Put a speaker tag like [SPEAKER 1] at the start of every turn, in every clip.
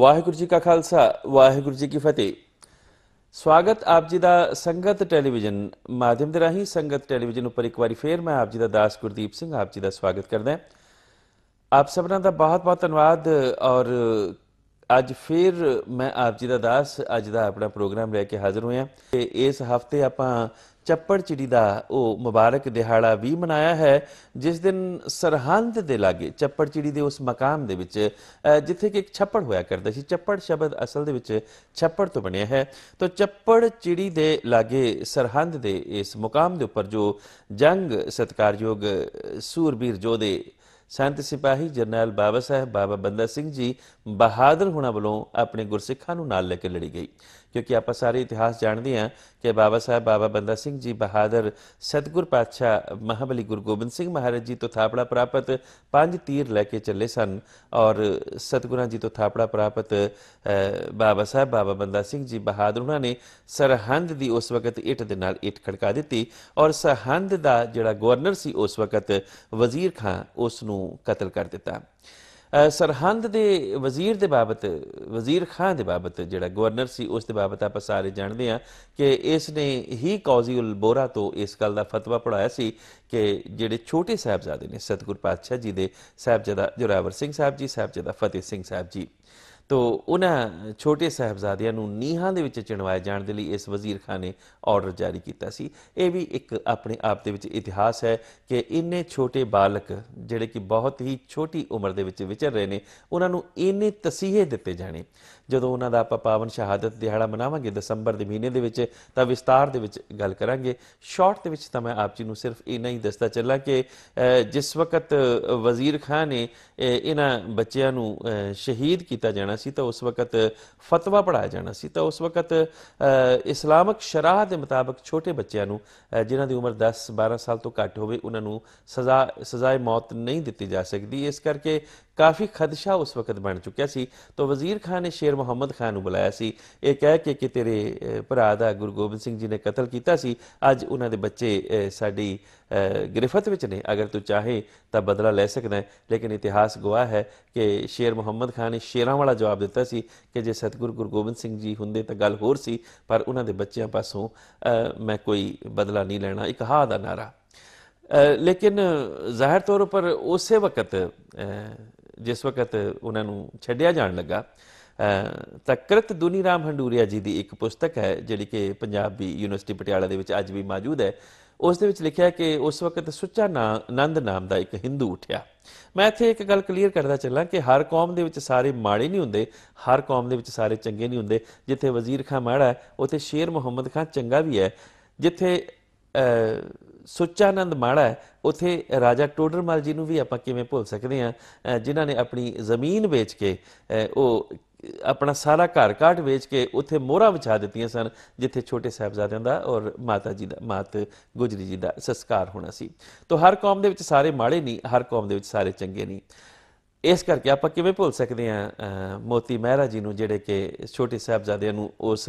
[SPEAKER 1] ਵਾਹਿਗੁਰੂ ਜੀ ਕਾ ਖਾਲਸਾ ਵਾਹਿਗੁਰੂ ਜੀ ਕੀ ਫਤਿਹ ਸਵਾਗਤ ਆਪ ਜੀ ਦਾ ਸੰਗਤ ਟੈਲੀਵਿਜ਼ਨ ਮਾਧਿਅਮ ਦੇ ਰਾਹੀਂ ਸੰਗਤ ਟੈਲੀਵਿਜ਼ਨ ਉੱਪਰ ਇੱਕ ਵਾਰੀ ਫੇਰ ਮੈਂ ਆਪ ਜੀ ਦਾ ਦਾਸ ਗੁਰਦੀਪ ਸਿੰਘ ਆਪ ਜੀ ਦਾ ਸਵਾਗਤ ਕਰਦਾ ਹਾਂ ਆਪ ਸਭਨਾਂ ਦਾ ਬਹੁਤ-ਬਹੁਤ ਧੰਨਵਾਦ ਔਰ ਅੱਜ ਫੇਰ ਮੈਂ ਆਪ ਜੀ ਦਾ ਦਾਸ ਅੱਜ ਦਾ ਆਪਣਾ ਪ੍ਰੋਗਰਾਮ ਲੈ ਕੇ ਹਾਜ਼ਰ ਹੋਇਆ ਤੇ ਇਸ ਹਫਤੇ ਆਪਾਂ ਚੱਪੜ ਚਿੜੀ ਦਾ ਉਹ ਮੁਬਾਰਕ ਦਿਹਾੜਾ ਵੀ ਮਨਾਇਆ ਹੈ ਜਿਸ ਦਿਨ ਸਰਹੰਦ ਦੇ ਲਾਗੇ ਚੱਪੜ ਚਿੜੀ ਦੇ ਉਸ ਮਕਾਮ ਦੇ ਵਿੱਚ ਜਿੱਥੇ ਕਿ ਇੱਕ ਛੱਪੜ ਹੋਇਆ ਕਰਦਾ ਸੀ ਚੱਪੜ ਸ਼ਬਦ ਅਸਲ ਦੇ ਵਿੱਚ ਛੱਪੜ ਤੋਂ ਬਣਿਆ ਹੈ ਤਾਂ ਚੱਪੜ ਚਿੜੀ ਦੇ ਲਾਗੇ ਸਰਹੰਦ ਦੇ ਇਸ ਮਕਾਮ ਦੇ ਉੱਪਰ ਜੋ ਜੰਗ ਸਤਕਾਰਯੋਗ ਸੂਰਬੀਰ ਜੋਦੇ ਸੰਤ ਸਿਪਾਹੀ ਜਰਨਲ ਬਾਬਾ ਸਾਹਿਬ ਬਾਬਾ ਬੰਦਾ ਸਿੰਘ ਜੀ ਬਹਾਦਰ ਹੁਣਾ ਵੱਲੋਂ ਆਪਣੇ ਗੁਰਸਿੱਖਾਂ ਨੂੰ ਨਾਲ ਲੈ ਕੇ ਲੜੀ ਗਈ ਕਿਉਂਕਿ ਆਪਾਂ ਸਾਰੇ ਇਤਿਹਾਸ ਜਾਣਦੇ ਹਾਂ ਕਿ ਬਾਬਾ ਸਾਹਿਬ ਬਾਬਾ ਬੰਦਾ ਸਿੰਘ ਜੀ ਬਹਾਦਰ ਸਤਗੁਰ ਪਾਤਸ਼ਾਹ ਮਹਾਬਲੀ ਗੁਰੂ ਗੋਬਿੰਦ ਸਿੰਘ ਮਹਾਰਾਜ ਜੀ ਤੋਂ ਥਾਪੜਾ ਪ੍ਰਾਪਤ ਪੰਜ ਤੀਰ ਲੈ ਕੇ ਚੱਲੇ ਸਨ ਔਰ ਸਤਗੁਰਾਂ ਜੀ ਤੋਂ ਥਾਪੜਾ ਪ੍ਰਾਪਤ ਬਾਬਾ ਸਾਹਿਬ ਬਾਬਾ ਬੰਦਾ ਸਿੰਘ ਜੀ ਬਹਾਦਰ ਉਹਨਾਂ ਨੇ ਸਰਹੰਦ ਦੀ ਉਸ ਵਕਤ ਇੱਟ ਦੇ ਨਾਲ ਇੱਟ ਖੜਕਾ ਦਿੱਤੀ ਔਰ ਸਰਹੰਦ ਦਾ ਜਿਹੜਾ ਗਵਰਨਰ ਸੀ ਉਸ ਵਕਤ ਵਜ਼ੀਰ ਖਾਨ ਉਸ ਨੂੰ ਕਤਲ ਕਰ ਦਿੱਤਾ ਸਰਹੰਦ ਦੇ ਵਜ਼ੀਰ ਦੇ ਬਾਬਤ ਵਜ਼ੀਰ ਖਾਨ ਦੇ ਬਾਬਤ ਜਿਹੜਾ ਗਵਰਨਰ ਸੀ ਉਸ ਦੇ ਬਾਬਤ ਆਪਾਂ ਸਾਰੇ ਜਾਣਦੇ ਆ ਕਿ ਇਸ ਨੇ ਹੀ ਕੌਜ਼ੀਉਲ ਬੋਰਾ ਤੋਂ ਇਸ ਗੱਲ ਦਾ ਫਤਵਾ ਪੜਾਇਆ ਸੀ ਕਿ ਜਿਹੜੇ ਛੋਟੇ ਸਾਹਿਬਜ਼ਾਦੇ ਨੇ ਸਤਗੁਰ ਪਾਤਸ਼ਾਹ ਜੀ ਦੇ ਸਾਹਿਬਜ਼ਾਦਾ ਜੁਰਾਵਰ ਸਿੰਘ ਸਾਹਿਬ ਜੀ ਸਾਹਿਬਜ਼ਾਦਾ ਫਤਿਹ ਸਿੰਘ ਸਾਹਿਬ ਜੀ ਤੋ ਉਹਨਾਂ ਛੋਟੇ ਸਹਬਜ਼ਾਦਿਆਂ ਨੂੰ ਨੀਹਾਂ ਦੇ ਵਿੱਚ ਚਿਣਵਾਏ ਜਾਣ ਦੇ ਲਈ ਇਸ ਵਜ਼ੀਰ ਖਾਨ ਨੇ ਆਰਡਰ ਜਾਰੀ ਕੀਤਾ ਸੀ ਇਹ ਵੀ ਇੱਕ ਆਪਣੇ ਆਪ ਦੇ ਵਿੱਚ ਇਤਿਹਾਸ ਹੈ ਕਿ ਇੰਨੇ ਛੋਟੇ ਬਾਲਕ ਜਿਹੜੇ ਕਿ ਬਹੁਤ ਹੀ ਛੋਟੀ ਉਮਰ ਦੇ ਵਿੱਚ ਵਿਚਰ ਰਹੇ ਨੇ ਉਹਨਾਂ ਨੂੰ ਇੰਨੇ ਤਸੀਹੇ ਦਿੱਤੇ ਜਾਣੇ ਜਦੋਂ ਉਹਨਾਂ ਦਾ ਆਪਾਂ ਪਾਵਨ ਸ਼ਹਾਦਤ ਦਿਹਾੜਾ ਮਨਾਵਾਂਗੇ ਦਸੰਬਰ ਦੇ ਮਹੀਨੇ ਦੇ ਵਿੱਚ ਤਾਂ ਵਿਸਤਾਰ ਦੇ ਵਿੱਚ ਗੱਲ ਕਰਾਂਗੇ ਸ਼ਾਰਟ ਦੇ ਵਿੱਚ ਤਾਂ ਮੈਂ ਆਪ ਜੀ ਨੂੰ ਸਿਰਫ ਇਹ ਹੀ ਦੱਸਦਾ ਚੱਲਾ ਕਿ ਜਿਸ ਵਕਤ ਵਜ਼ੀਰ ਖਾਨ ਨੇ ਇਹਨਾਂ ਬੱਚਿਆਂ ਨੂੰ ਸ਼ਹੀਦ ਕੀਤਾ ਜਾਣਾ ਸੀ ਤਾਂ ਉਸ ਵਕਤ ਫਤਵਾ ਪੜਾਇਆ ਜਾਣਾ ਸੀ ਤਾਂ ਉਸ ਵਕਤ ਇਸਲਾਮਿਕ ਸ਼ਰਾਹ ਦੇ ਮੁਤਾਬਕ ਛੋਟੇ ਬੱਚਿਆਂ ਨੂੰ ਜਿਨ੍ਹਾਂ ਦੀ ਉਮਰ 10 12 ਸਾਲ ਤੋਂ ਘੱਟ ਹੋਵੇ ਉਹਨਾਂ ਨੂੰ ਸਜ਼ਾ ਸਜ਼ਾਏ ਮੌਤ ਨਹੀਂ ਦਿੱਤੀ ਜਾ ਸਕਦੀ ਇਸ ਕਰਕੇ ਕਾਫੀ ਖਦਸ਼ਾ ਉਸ ਵਕਤ ਬਣ ਚੁੱਕਿਆ ਸੀ ਤਾਂ ਵਜ਼ੀਰ ਖਾਨ ਨੇ ਸ਼ੇਰ ਮੁਹੰਮਦ ਖਾਨ ਨੂੰ ਬੁਲਾਇਆ ਸੀ ਇਹ ਕਹਿ ਕੇ ਕਿ ਤੇਰੇ ਭਰਾ ਦਾ ਗੁਰੂ ਗੋਬਿੰਦ ਸਿੰਘ ਜੀ ਨੇ ਕਤਲ ਕੀਤਾ ਸੀ ਅੱਜ ਉਹਨਾਂ ਦੇ ਬੱਚੇ ਸਾਡੀ ਗ੍ਰਿਫਤ ਵਿੱਚ ਨੇ ਅਗਰ ਤੂੰ ਚਾਹੇ ਤਾਂ ਬਦਲਾ ਲੈ ਸਕਦਾ ਹੈ ਲੇਕਿਨ ਇਤਿਹਾਸ ਗਵਾਹ ਹੈ ਕਿ ਸ਼ੇਰ ਮੁਹੰਮਦ ਖਾਨ ਨੇ ਸ਼ੇਰਾਂ ਵਾਲਾ ਜਵਾਬ ਦਿੱਤਾ ਸੀ ਕਿ ਜੇ ਸਤਗੁਰੂ ਗੁਰੂ ਗੋਬਿੰਦ ਸਿੰਘ ਜੀ ਹੁੰਦੇ ਤਾਂ ਗੱਲ ਹੋਰ ਸੀ ਪਰ ਉਹਨਾਂ ਦੇ ਬੱਚਿਆਂ ਪਾਸੋਂ ਮੈਂ ਕੋਈ ਬਦਲਾ ਨਹੀਂ ਲੈਣਾ ਇੱਕ ਹਾ ਦਾ ਨਾਰਾ ਲੇਕਿਨ ਜ਼ਾਹਿਰ ਤੌਰ ਉੱਪਰ ਉਸੇ ਵਕਤ ਜਿਸ ਵਕਤ ਉਹਨਾਂ ਨੂੰ ਛੱਡਿਆ ਜਾਣ ਲੱਗਾ ਤਕਰਤ ਦੁਨੀ ਰਾਮ ਹੰਡੂਰੀਆ ਜੀ ਦੀ ਇੱਕ ਪੁਸਤਕ ਹੈ ਜਿਹੜੀ ਕਿ ਪੰਜਾਬੀ ਯੂਨੀਵਰਸਿਟੀ ਪਟਿਆਲਾ ਦੇ ਵਿੱਚ ਅੱਜ ਵੀ ਮੌਜੂਦ ਹੈ ਉਸ ਦੇ ਵਿੱਚ ਲਿਖਿਆ ਕਿ ਉਸ ਵਕਤ ਸੁੱਚਾ ਨੰਦ ਨਾਮ ਦਾ ਇੱਕ ਹਿੰਦੂ ਉੱਠਿਆ ਮੈਂ ਇੱਥੇ ਇੱਕ ਗੱਲ ਕਲੀਅਰ ਕਰਦਾ ਚੱਲਾਂ ਕਿ ਹਰ ਕੌਮ ਦੇ ਵਿੱਚ ਸਾਰੇ ਮਾੜੇ ਨਹੀਂ ਹੁੰਦੇ ਹਰ ਕੌਮ ਦੇ ਵਿੱਚ ਸਾਰੇ ਚੰਗੇ ਨਹੀਂ ਹੁੰਦੇ ਜਿੱਥੇ ਵਜ਼ੀਰ ਖਾਨ ਮਾੜਾ ਹੈ ਉੱਥੇ ਸ਼ੇਰ ਮੁਹੰਮਦ ਖਾਨ ਚੰਗਾ ਵੀ ਹੈ ਜਿੱਥੇ ਸੁੱਚਾਨੰਦ ਮਾੜਾ ਹੈ ਉਥੇ ਰਾਜਾ ਟੋਡਰਮਲ ਜੀ ਨੂੰ ਵੀ ਆਪਾਂ ਕਿਵੇਂ ਭੁੱਲ ਸਕਦੇ ਆ ਜਿਨ੍ਹਾਂ ਨੇ ਆਪਣੀ ਜ਼ਮੀਨ ਵੇਚ ਕੇ ਉਹ ਆਪਣਾ ਸਾਰਾ ਘਰ ਕਾਟ ਵੇਚ ਕੇ ਉਥੇ ਮੋਹਰਾਂ ਵਿਛਾ ਦਿੱਤੀਆਂ ਸਨ ਜਿੱਥੇ ਛੋਟੇ ਸਾਹਿਬਜ਼ਾਦਿਆਂ ਦਾ ਔਰ ਮਾਤਾ ਜੀ ਦਾ ਮਾਤ ਗੁਜਰੀ ਜੀ ਦਾ ਸੰਸਕਾਰ ਹੋਣਾ ਸੀ ਤੋਂ ਹਰ ਕੌਮ ਦੇ ਵਿੱਚ ਸਾਰੇ ਮਾੜੇ ਨਹੀਂ ਹਰ ਕੌਮ ਦੇ ਵਿੱਚ ਸਾਰੇ ਚੰਗੇ ਨਹੀਂ ਇਸ ਕਰਕੇ ਆਪਾਂ ਕਿਵੇਂ ਭੁੱਲ ਸਕਦੇ ਹਾਂ ਮੋਤੀ ਮਹਿਰਾ ਜੀ ਨੂੰ ਜਿਹੜੇ ਕਿ ਛੋਟੇ ਸਾਹਿਬਜ਼ਾਦਿਆਂ ਨੂੰ ਉਸ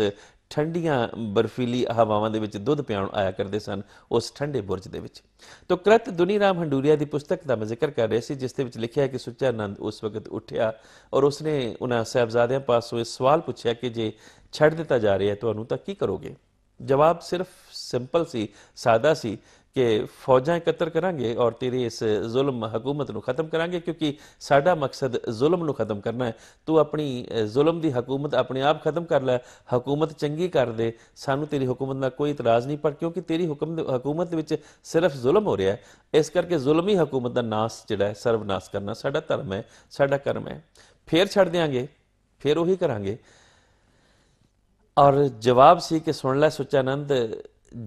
[SPEAKER 1] ਠੰਡੀਆਂ ਬਰਫੀਲੀ ਹਵਾਵਾਂ ਦੇ ਵਿੱਚ ਦੁੱਧ ਪਿਆਉਣ ਆਇਆ ਕਰਦੇ ਸਨ ਉਸ ਠੰਡੇ ਬੁਰਜ ਦੇ ਵਿੱਚ ਤੋਂ ਕ੍ਰਤ ਦੁਨੀਰਾਮ ਹੰਡੂਰੀਆ ਦੀ ਪੁਸਤਕ ਦਾ ਮੈਂ ਜ਼ਿਕਰ ਕਰ ਰਿਹਾ ਸੀ ਜਿਸ ਦੇ ਵਿੱਚ ਲਿਖਿਆ ਹੈ ਕਿ ਸੁੱਚਾ ਆਨੰਦ ਉਸ ਵਕਤ ਉੱਠਿਆ ਔਰ ਉਸਨੇ ਉਹਨਾਂ ਸਹਬਜ਼ਾਦਿਆਂ ਪਾਸੋਂ ਇਹ ਸਵਾਲ ਪੁੱਛਿਆ ਕਿ ਜੇ ਛੱਡ ਦਿੱਤਾ ਜਾ ਰਿਹਾ ਤੁਹਾਨੂੰ ਤਾਂ ਕੀ ਕਰੋਗੇ ਜਵਾਬ ਸਿਰਫ ਸਿੰਪਲ ਸੀ ਸਾਦਾ ਸੀ ਕਿ ਫੌਜਾਂ ਇਕੱਤਰ ਕਰਾਂਗੇ ਔਰ ਤੇਰੀ ਇਸ ਜ਼ੁਲਮ ਹਕੂਮਤ ਨੂੰ ਖਤਮ ਕਰਾਂਗੇ ਕਿਉਂਕਿ ਸਾਡਾ ਮਕਸਦ ਜ਼ੁਲਮ ਨੂੰ ਖਤਮ ਕਰਨਾ ਹੈ ਤੂੰ ਆਪਣੀ ਜ਼ੁਲਮ ਦੀ ਹਕੂਮਤ ਆਪਣੇ ਆਪ ਖਤਮ ਕਰ ਲੈ ਹਕੂਮਤ ਚੰਗੀ ਕਰ ਦੇ ਸਾਨੂੰ ਤੇਰੀ ਹਕੂਮਤ ਨਾਲ ਕੋਈ ਇਤਰਾਜ਼ ਨਹੀਂ ਪਰ ਕਿਉਂਕਿ ਤੇਰੀ ਹੁਕਮ ਹਕੂਮਤ ਵਿੱਚ ਸਿਰਫ ਜ਼ੁਲਮ ਹੋ ਰਿਹਾ ਹੈ ਇਸ ਕਰਕੇ ਜ਼ੁਲਮੀ ਹਕੂਮਤ ਦਾ ਨਾਸ ਜਿਹੜਾ ਹੈ ਸਰਵਨਾਸ ਕਰਨਾ ਸਾਡਾ ਧਰਮ ਹੈ ਸਾਡਾ ਕਰਮ ਹੈ ਫੇਰ ਛੱਡ ਦੇਾਂਗੇ ਫੇਰ ਉਹੀ ਕਰਾਂਗੇ ਔਰ ਜਵਾਬ ਸੀ ਕਿ ਸੁਣ ਲੈ ਸੁਚਾਨੰਦ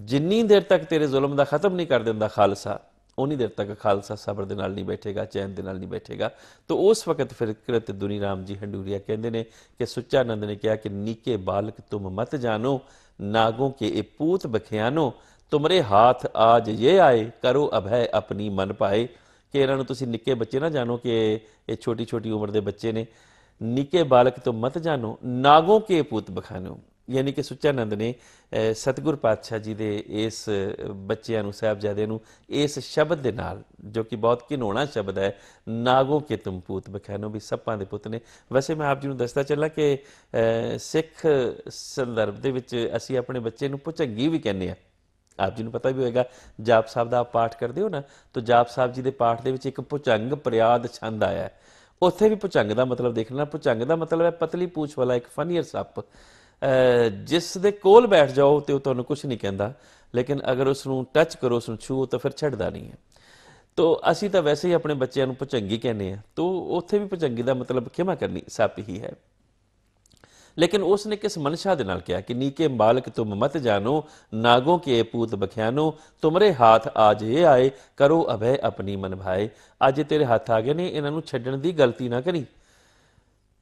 [SPEAKER 1] ਜਿੰਨੀ ਦੇਰ ਤੱਕ ਤੇਰੇ ਜ਼ੁਲਮ ਦਾ ਖਤਮ ਨਹੀਂ ਕਰ ਦਿੰਦਾ ਖਾਲਸਾ ਉਨੀ ਦੇਰ ਤੱਕ ਖਾਲਸਾ ਸਬਰ ਦੇ ਨਾਲ ਨਹੀਂ ਬੈਠੇਗਾ ਚੈਨ ਦੇ ਨਾਲ ਨਹੀਂ ਬੈਠੇਗਾ ਤਾਂ ਉਸ ਵਕਤ ਫਿਰ ਕਿਰਤ ਦੁਨੀ ਰਾਮ ਜੀ ਹੰਡੂਰੀਆ ਕਹਿੰਦੇ ਨੇ ਕਿ ਸੁੱਚਾ ਆਨੰਦ ਨੇ ਕਿਹਾ ਕਿ ਨੀਕੇ ਬਾਲਕ ਤੁਮ ਮਤ ਜਾਨੋ ਨਾਗੋਂ ਕੇ ਇਹ ਪੂਤ ਬਖਿਆਨੋ ਤੁਮਰੇ ਹਾਥ ਆਜ ਇਹ ਆਏ ਕਰੋ ਅਭੈ ਆਪਣੀ ਮਨ ਪਾਏ ਕਿ ਇਹਨਾਂ ਨੂੰ ਤੁਸੀਂ ਨਿੱਕੇ ਬੱਚੇ ਨਾ ਜਾਣੋ ਕਿ ਇਹ ਛੋਟੀ ਛੋਟੀ ਉਮਰ ਦੇ ਬੱਚੇ ਨੇ ਨਿੱਕੇ ਬਾਲਕ ਤੁਮ ਮਤ ਜਾਨੋ ਨਾਗੋਂ ਕੇ ਪੂਤ ਬਖਾਨੋ ਯਾਨੀ ਕਿ ਸੁੱਚਾਨੰਦ ਨੇ ਸਤਗੁਰ ਪਾਤਸ਼ਾਹ ਜੀ ਦੇ ਇਸ ਬੱਚਿਆਂ ਨੂੰ ਸਾਹਿਬਜ਼ਾਦੇ ਨੂੰ ਇਸ ਸ਼ਬਦ ਦੇ ਨਾਲ ਜੋ ਕਿ ਬਹੁਤ ਘਿਨੋਣਾ ਸ਼ਬਦ ਹੈ ਨਾਗੋ ਕੇ ਤੁਮ ਪੂਤ ਬਖੈਨੋ ਵੀ ਸੱਪਾਂ ਦੇ ਪੁੱਤ ਨੇ ਵੈਸੇ ਮੈਂ ਆਪ ਜੀ ਨੂੰ ਦੱਸਦਾ ਚੱਲਾਂ ਕਿ ਸਿੱਖ ਸੰਦਰਭ ਦੇ ਵਿੱਚ ਅਸੀਂ ਆਪਣੇ ਬੱਚੇ ਨੂੰ ਪੁਚੰਗੀ ਵੀ ਕਹਿੰਦੇ ਆ ਆਪ ਜੀ ਨੂੰ ਪਤਾ ਵੀ ਹੋਏਗਾ ਜਾਪ ਸਾਹਿਬ ਦਾ ਪਾਠ ਕਰਦੇ ਹੋ ਨਾ ਤਾਂ ਜਾਪ ਸਾਹਿਬ ਜੀ ਦੇ ਪਾਠ ਦੇ ਵਿੱਚ ਇੱਕ ਪੁਚੰਗ ਪ੍ਰਿਆਦ ਛੰਦ ਆਇਆ ਉੱਥੇ ਵੀ ਪੁਚੰਗ ਦਾ ਮਤਲਬ ਦੇਖ ਲੈਣਾ ਪੁਚੰਗ ਦਾ ਮਤਲਬ ਹੈ ਪਤਲੀ ਪੂਛ ਵਾਲਾ ਇੱਕ ਫਨੀਅਰ ਸੱਪ ਜਿਸ ਦੇ ਕੋਲ ਬੈਠ ਜਾਓ ਤੇ ਉਹ ਤੁਹਾਨੂੰ ਕੁਝ ਨਹੀਂ ਕਹਿੰਦਾ ਲੇਕਿਨ ਅਗਰ ਉਸ ਨੂੰ ਟੱਚ ਕਰੋ ਉਸ ਨੂੰ ਛੂਓ ਤਾਂ ਫਿਰ ਛੱਡਦਾ ਨਹੀਂ ਹੈ ਤੋ ਅਸੀਂ ਤਾਂ ਵੈਸੇ ਹੀ ਆਪਣੇ ਬੱਚਿਆਂ ਨੂੰ ਪਚੰਗੀ ਕਹਿੰਦੇ ਆ ਤੋ ਉੱਥੇ ਵੀ ਪਚੰਗੀ ਦਾ ਮਤਲਬ ਖਿਮਾ ਕਰਨੀ ਸੱਪ ਹੀ ਹੈ ਲੇਕਿਨ ਉਸ ਨੇ ਕਿਸ ਮਨਸ਼ਾ ਦੇ ਨਾਲ ਕਿਹਾ ਕਿ ਨੀਕੇ ਮਾਲਕ ਤੁਮ ਮਤ ਜਾਨੋ ਨਾਗੋ ਕੇ ਪੂਤ ਬਖਿਆਨੋ ਤੁਮਰੇ ਹੱਥ ਆਜ ਇਹ ਆਏ ਕਰੋ ਅਭੈ ਆਪਣੀ ਮਨ ਭਾਏ ਅੱਜ ਤੇਰੇ ਹੱਥ ਆ ਗਏ ਨੇ ਇਹਨਾਂ ਨੂੰ ਛੱਡਣ ਦੀ ਗਲਤੀ ਨਾ ਕਰੀ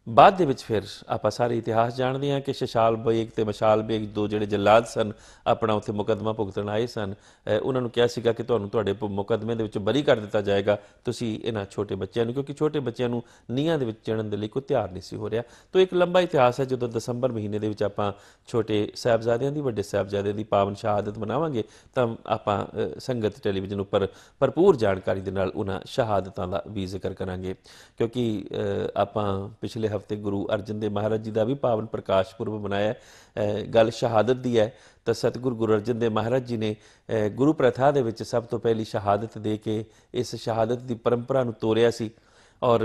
[SPEAKER 1] ਬਾਅਦ ਦੇ ਵਿੱਚ ਫਿਰ ਆਪਾਂ ਸਾਰੇ ਇਤਿਹਾਸ ਜਾਣਦੇ ਹਾਂ ਕਿ ਸ਼ਸ਼ਾਲ ਬੇਗ ਤੇ ਮਸ਼ਾਲ ਬੇਗ ਦੋ ਜਿਹੜੇ ਜਲਾਦ ਸਨ ਆਪਣਾ ਉੱਥੇ ਮੁਕਦਮਾ ਭੁਗਤਣ ਆਏ ਸਨ ਉਹਨਾਂ ਨੂੰ ਕਿਹਾ ਸੀਗਾ ਕਿ ਤੁਹਾਨੂੰ ਤੁਹਾਡੇ ਮੁਕਦਮੇ ਦੇ ਵਿੱਚ ਬਰੀ ਕਰ ਦਿੱਤਾ ਜਾਏਗਾ ਤੁਸੀਂ ਇਹਨਾਂ ਛੋਟੇ ਬੱਚਿਆਂ ਨੂੰ ਕਿਉਂਕਿ ਛੋਟੇ ਬੱਚਿਆਂ ਨੂੰ ਨੀਹਾਂ ਦੇ ਵਿੱਚ ਚੜਨ ਦੇ ਲਈ ਕੋਈ ਤਿਆਰ ਨਹੀਂ ਸੀ ਹੋ ਰਿਹਾ ਤੋਂ ਇੱਕ ਲੰਬਾ ਇਤਿਹਾਸ ਹੈ ਜਦੋਂ ਦਸੰਬਰ ਮਹੀਨੇ ਦੇ ਵਿੱਚ ਆਪਾਂ ਛੋਟੇ ਸਹਿਬਜ਼ਾਦਿਆਂ ਦੀ ਵੱਡੇ ਸਹਿਬਜ਼ਾਦਿਆਂ ਦੀ ਪਾਵਨ ਸ਼ਹਾਦਤ ਮਨਾਵਾਂਗੇ ਤਾਂ ਆਪਾਂ ਸੰਗਤ ਟੈਲੀਵਿਜ਼ਨ ਉੱਪਰ ਭਰਪੂਰ ਜਾਣਕਾਰੀ ਦੇ ਨਾਲ ਉਹਨਾਂ ਸ਼ਹਾਦਤਾਂ ਦਾ ਵੀ ਜ਼ਿਕਰ ਕਰਾਂਗੇ ਕਿਉਂਕਿ ਆਪਾਂ ਪਿਛਲੇ ਹਫਤੇ ਗੁਰੂ ਅਰਜਨ ਦੇਵ ਮਹਾਰਾਜ ਜੀ ਦਾ ਵੀ ਪਾਵਨ ਪ੍ਰਕਾਸ਼ ਪੁਰਬ ਮਨਾਇਆ ਗੱਲ ਸ਼ਹਾਦਤ ਦੀ ਹੈ ਤਾਂ ਸਤਿਗੁਰੂ ਗੁਰੂ ਅਰਜਨ ਦੇਵ ਮਹਾਰਾਜ ਜੀ ਨੇ ਗੁਰੂ ਪ੍ਰਥਾ ਦੇ ਵਿੱਚ ਸਭ ਤੋਂ ਪਹਿਲੀ ਸ਼ਹਾਦਤ ਦੇ ਕੇ ਇਸ ਸ਼ਹਾਦਤ ਦੀ ਪਰੰਪਰਾ ਨੂੰ ਤੋੜਿਆ ਸੀ ਔਰ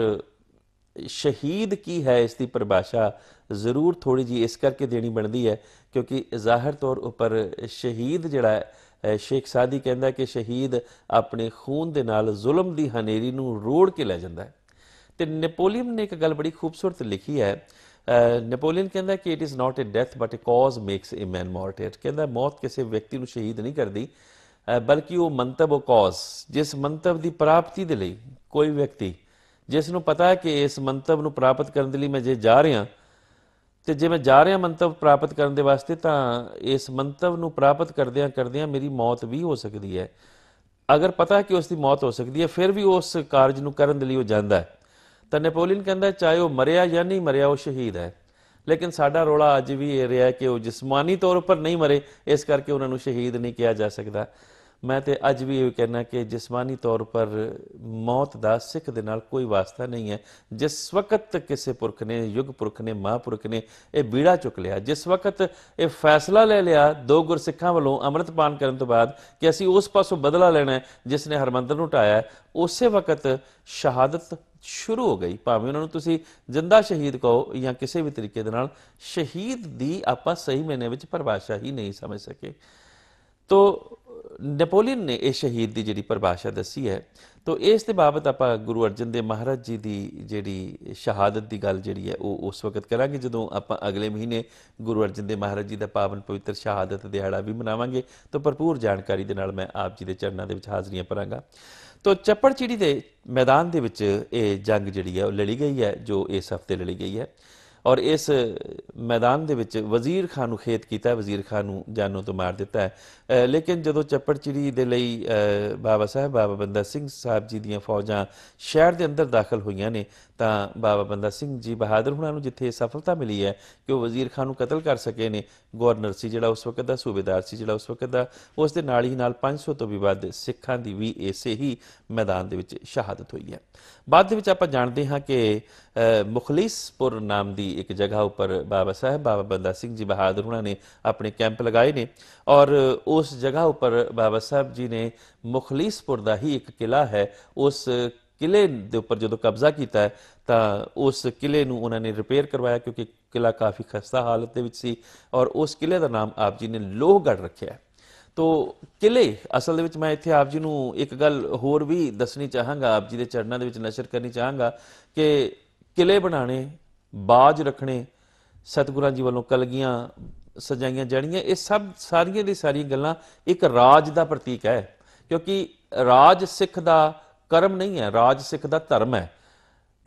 [SPEAKER 1] ਸ਼ਹੀਦ ਕੀ ਹੈ ਇਸ ਦੀ ਪਰਿਭਾਸ਼ਾ ਜ਼ਰੂਰ ਥੋੜੀ ਜੀ ਇਸ ਕਰਕੇ ਦੇਣੀ ਬਣਦੀ ਹੈ ਕਿਉਂਕਿ ਜ਼ਾਹਰ ਤੌਰ ਉੱਪਰ ਸ਼ਹੀਦ ਜਿਹੜਾ ਹੈ ਸ਼ੇਖ ਸਾਦੀ ਕਹਿੰਦਾ ਕਿ ਸ਼ਹੀਦ ਆਪਣੇ ਖੂਨ ਦੇ ਨਾਲ ਜ਼ੁਲਮ ਦੀ ਹਨੇਰੀ ਨੂੰ ਰੋੜ ਕੇ ਲੈ ਜਾਂਦਾ ਹੈ ਤੇ ਨੈਪੋਲੀਅਨ ਨੇ ਇੱਕ ਗੱਲ ਬੜੀ ਖੂਬਸੂਰਤ ਲਿਖੀ ਹੈ ਨੈਪੋਲੀਅਨ ਕਹਿੰਦਾ ਕਿ it is not a death but a cause makes a man martyr ਕਹਿੰਦਾ ਮੌਤ ਕਿਸੇ ਵਿਅਕਤੀ ਨੂੰ ਸ਼ਹੀਦ ਨਹੀਂ ਕਰਦੀ ਬਲਕਿ ਉਹ ਮੰਤਵ ਉਹ ਕਾਜ਼ ਜਿਸ ਮੰਤਵ ਦੀ ਪ੍ਰਾਪਤੀ ਦੇ ਲਈ ਕੋਈ ਵਿਅਕਤੀ ਜਿਸ ਨੂੰ ਪਤਾ ਹੈ ਕਿ ਇਸ ਮੰਤਵ ਨੂੰ ਪ੍ਰਾਪਤ ਕਰਨ ਦੇ ਲਈ ਮੈਂ ਜੇ ਜਾ ਰਿਹਾ ਤੇ ਜੇ ਮੈਂ ਜਾ ਰਿਹਾ ਮੰਤਵ ਪ੍ਰਾਪਤ ਕਰਨ ਦੇ ਵਾਸਤੇ ਤਾਂ ਇਸ ਮੰਤਵ ਨੂੰ ਪ੍ਰਾਪਤ ਕਰਦਿਆਂ ਕਰਦਿਆਂ ਮੇਰੀ ਮੌਤ ਵੀ ਹੋ ਸਕਦੀ ਹੈ ਅਗਰ ਪਤਾ ਹੈ ਕਿ ਉਸ ਦੀ ਮੌਤ ਹੋ ਸਕਦੀ ਹੈ ਫਿਰ ਵੀ ਉਸ ਕਾਰਜ ਨੂੰ ਕਰਨ ਦੇ ਲਈ ਉਹ ਜਾਂਦਾ ਹੈ ਤਾਂ ਨੈਪੋਲੀਅਨ ਕਹਿੰਦਾ ਚਾਹੇ ਉਹ ਮਰਿਆ ਜਾਂ ਨਹੀਂ ਮਰਿਆ ਉਹ ਸ਼ਹੀਦ ਹੈ ਲੇਕਿਨ ਸਾਡਾ ਰੋਲਾ ਅੱਜ ਵੀ ਇਹ ਰਿਹਾ ਕਿ ਉਹ ਜਿਸਮਾਨੀ ਤੌਰ ਉੱਪਰ ਨਹੀਂ ਮਰੇ ਇਸ ਕਰਕੇ ਉਹਨਾਂ ਨੂੰ ਸ਼ਹੀਦ ਨਹੀਂ ਕਿਹਾ ਜਾ ਸਕਦਾ ਮੈਂ ਤੇ ਅੱਜ ਵੀ ਇਹ ਕਹਿਣਾ ਕਿ ਜਿਸਮਾਨੀ ਤੌਰ ਪਰ ਮੌਤ ਦਾ ਸਿੱਖ ਦੇ ਨਾਲ ਕੋਈ ਵਾਸਤਾ ਨਹੀਂ ਹੈ ਜਿਸ ਵਕਤ ਕਿਸੇ ਪੁਰਖ ਨੇ ਯੁੱਗ ਪੁਰਖ ਨੇ ਮਹਾਪੁਰਖ ਨੇ ਇਹ ਬੀੜਾ ਚੁੱਕ ਲਿਆ ਜਿਸ ਵਕਤ ਇਹ ਫੈਸਲਾ ਲੈ ਲਿਆ ਦੋ ਗੁਰਸਿੱਖਾਂ ਵੱਲੋਂ ਅੰਮ੍ਰਿਤ ਪਾਨ ਕਰਨ ਤੋਂ ਬਾਅਦ ਕਿ ਅਸੀਂ ਉਸ ਪਾਸੋਂ ਬਦਲਾ ਲੈਣਾ ਹੈ ਜਿਸ ਨੇ ਹਰਮੰਦਰ ਨੂੰ ਟਾਇਆ ਉਸੇ ਵਕਤ ਸ਼ਹਾਦਤ ਸ਼ੁਰੂ ਹੋ ਗਈ ਭਾਵੇਂ ਉਹਨਾਂ ਨੂੰ ਤੁਸੀਂ ਜਿੰਦਾ ਸ਼ਹੀਦ ਕਹੋ ਜਾਂ ਕਿਸੇ ਵੀ ਤਰੀਕੇ ਦੇ ਨਾਲ ਸ਼ਹੀਦ ਦੀ ਆਪਾਂ ਸਹੀ ਮੈਨੇ ਵਿੱਚ ਪਰਿਭਾਸ਼ਾ ਹੀ ਨਹੀਂ ਸਮਝ ਸਕੇ ਤੋ ਨੈਪੋਲੀਅਨ ਨੇ ਇਹ ਸ਼ਹੀਦ ਦੀ ਜਿਹੜੀ ਪਰਿਭਾਸ਼ਾ ਦੱਸੀ ਹੈ ਤੋ ਇਸ ਦੇ ਬਾਬਤ ਆਪਾਂ ਗੁਰੂ ਅਰਜਨ ਦੇਵ ਮਹਾਰਾਜ ਜੀ ਦੀ ਜਿਹੜੀ ਸ਼ਹਾਦਤ ਦੀ ਗੱਲ ਜਿਹੜੀ ਹੈ ਉਹ ਉਸ ਵਕਤ ਕਰਾਂਗੇ ਜਦੋਂ ਆਪਾਂ ਅਗਲੇ ਮਹੀਨੇ ਗੁਰੂ ਅਰਜਨ ਦੇਵ ਮਹਾਰਾਜ ਜੀ ਦਾ ਪਾਵਨ ਪਵਿੱਤਰ ਸ਼ਹਾਦਤ ਦਿਹਾੜਾ ਵੀ ਮਨਾਵਾਂਗੇ ਤੋ ਭਰਪੂਰ ਜਾਣਕਾਰੀ ਦੇ ਨਾਲ ਮੈਂ ਆਪ ਜੀ ਦੇ ਚਰਨਾਂ ਦੇ ਵਿੱਚ ਹਾਜ਼ਰੀਆਂ ਭਰਾਂਗਾ ਤੋ ਚੱਪੜ ਚਿੜੀ ਦੇ ਮੈਦਾਨ ਦੇ ਵਿੱਚ ਇਹ ਜੰਗ ਜਿਹੜੀ ਹੈ ਉਹ ਲੜੀ ਗਈ ਹੈ ਜੋ ਇਸ ਹਫਤੇ ਲੜੀ ਗਈ ਹੈ ਔਰ ਇਸ ਮੈਦਾਨ ਦੇ ਵਿੱਚ ਵਜ਼ੀਰ ਖਾਨ ਨੂੰ ਖੇਤ ਕੀਤਾ ਵਜ਼ੀਰ ਖਾਨ ਨੂੰ ਜਾਨੋਂ ਤੋਂ ਮਾਰ ਦਿੱਤਾ ਹੈ ਲੇਕਿਨ ਜਦੋਂ ਚੱਪੜਚਿੜੀ ਦੇ ਲਈ ਬਾਬਾ ਸਾਹਿਬ ਬਾਬਾ ਬੰਦਾ ਸਿੰਘ ਸਾਹਿਬ ਜੀ ਦੀਆਂ ਫੌਜਾਂ ਸ਼ਹਿਰ ਦੇ ਅੰਦਰ ਦਾਖਲ ਹੋਈਆਂ ਨੇ ਤਾਂ ਬਾਬਾ ਬੰਦਾ ਸਿੰਘ ਜੀ ਬਹਾਦਰ ਹੁਣਾਂ ਨੂੰ ਜਿੱਥੇ ਸਫਲਤਾ ਮਿਲੀ ਹੈ ਕਿ ਉਹ ਵਜ਼ੀਰ ਖਾਨ ਨੂੰ ਕਤਲ ਕਰ ਸਕੇ ਨੇ ਗਵਰਨਰ ਸੀ ਜਿਹੜਾ ਉਸ ਵਕਤ ਦਾ ਸੂਬੇਦਾਰ ਸੀ ਜਿਹੜਾ ਉਸ ਵਕਤ ਦਾ ਉਸ ਦੇ ਨਾਲ ਹੀ ਨਾਲ 500 ਤੋਂ ਵੀ ਵੱਧ ਸਿੱਖਾਂ ਦੀ ਵੀ ਇਸੇ ਹੀ ਮੈਦਾਨ ਦੇ ਵਿੱਚ ਸ਼ਹਾਦਤ ਹੋਈ ਹੈ ਬਾਅਦ ਦੇ ਵਿੱਚ ਆਪਾਂ ਜਾਣਦੇ ਹਾਂ ਕਿ ਮੁਖਲਿਸਪੁਰ ਨਾਮ ਦੀ ਇੱਕ ਜਗ੍ਹਾ ਉੱਪਰ ਬਾਬਾ ਸਾਹਿਬ ਬਾਬਾ ਬੰਦਾ ਸਿੰਘ ਜੀ ਬਹਾਦਰ ਉਹਨਾਂ ਨੇ ਆਪਣੇ ਕੈਂਪ ਲਗਾਏ ਨੇ ਔਰ ਉਸ ਜਗ੍ਹਾ ਉੱਪਰ ਬਾਬਾ ਸਾਹਿਬ ਜੀ ਨੇ ਮੁਖਲਿਸਪੁਰ ਦਾ ਹੀ ਇੱਕ ਕਿਲਾ ਹੈ ਉਸ ਕਿਲੇ ਦੇ ਉੱਪਰ ਜਦੋਂ ਕਬਜ਼ਾ ਕੀਤਾ ਹੈ ਤਾਂ ਉਸ ਕਿਲੇ ਨੂੰ ਉਹਨਾਂ ਨੇ ਰਿਪੇਅਰ ਕਰਵਾਇਆ ਕਿਉਂਕਿ ਕਿਲਾ ਕਾਫੀ ਖਸਤਾ ਹਾਲਤ ਦੇ ਵਿੱਚ ਸੀ ਔਰ ਉਸ ਕਿਲੇ ਦਾ ਨਾਮ ਆਪ ਜੀ ਨੇ ਲੋਹਗੜ ਰੱਖਿਆ ਤੋ ਕਿਲੇ ਅਸਲ ਦੇ ਵਿੱਚ ਮੈਂ ਇੱਥੇ ਆਪ ਜੀ ਨੂੰ ਇੱਕ ਗੱਲ ਹੋਰ ਵੀ ਦੱਸਣੀ ਚਾਹਾਂਗਾ ਆਪ ਜੀ ਦੇ ਚਰਨਾਂ ਦੇ ਵਿੱਚ ਨਸ਼ਰ ਕਰਨੀ ਚਾਹਾਂਗਾ ਕਿ ਕਿਲੇ ਬਣਾਣੇ ਬਾਜ ਰੱਖਣੇ ਸਤਿਗੁਰਾਂ ਜੀ ਵੱਲੋਂ ਕਲਗੀਆਂ ਸਜਾਈਆਂ ਜਾਣੀਆਂ ਇਹ ਸਭ ਸਾਰੀਆਂ ਦੀ ਸਾਰੀਆਂ ਗੱਲਾਂ ਇੱਕ ਰਾਜ ਦਾ ਪ੍ਰਤੀਕ ਹੈ ਕਿਉਂਕਿ ਰਾਜ ਸਿੱਖ ਦਾ ਕਰਮ ਨਹੀਂ ਹੈ ਰਾਜ ਸਿੱਖ ਦਾ ਧਰਮ ਹੈ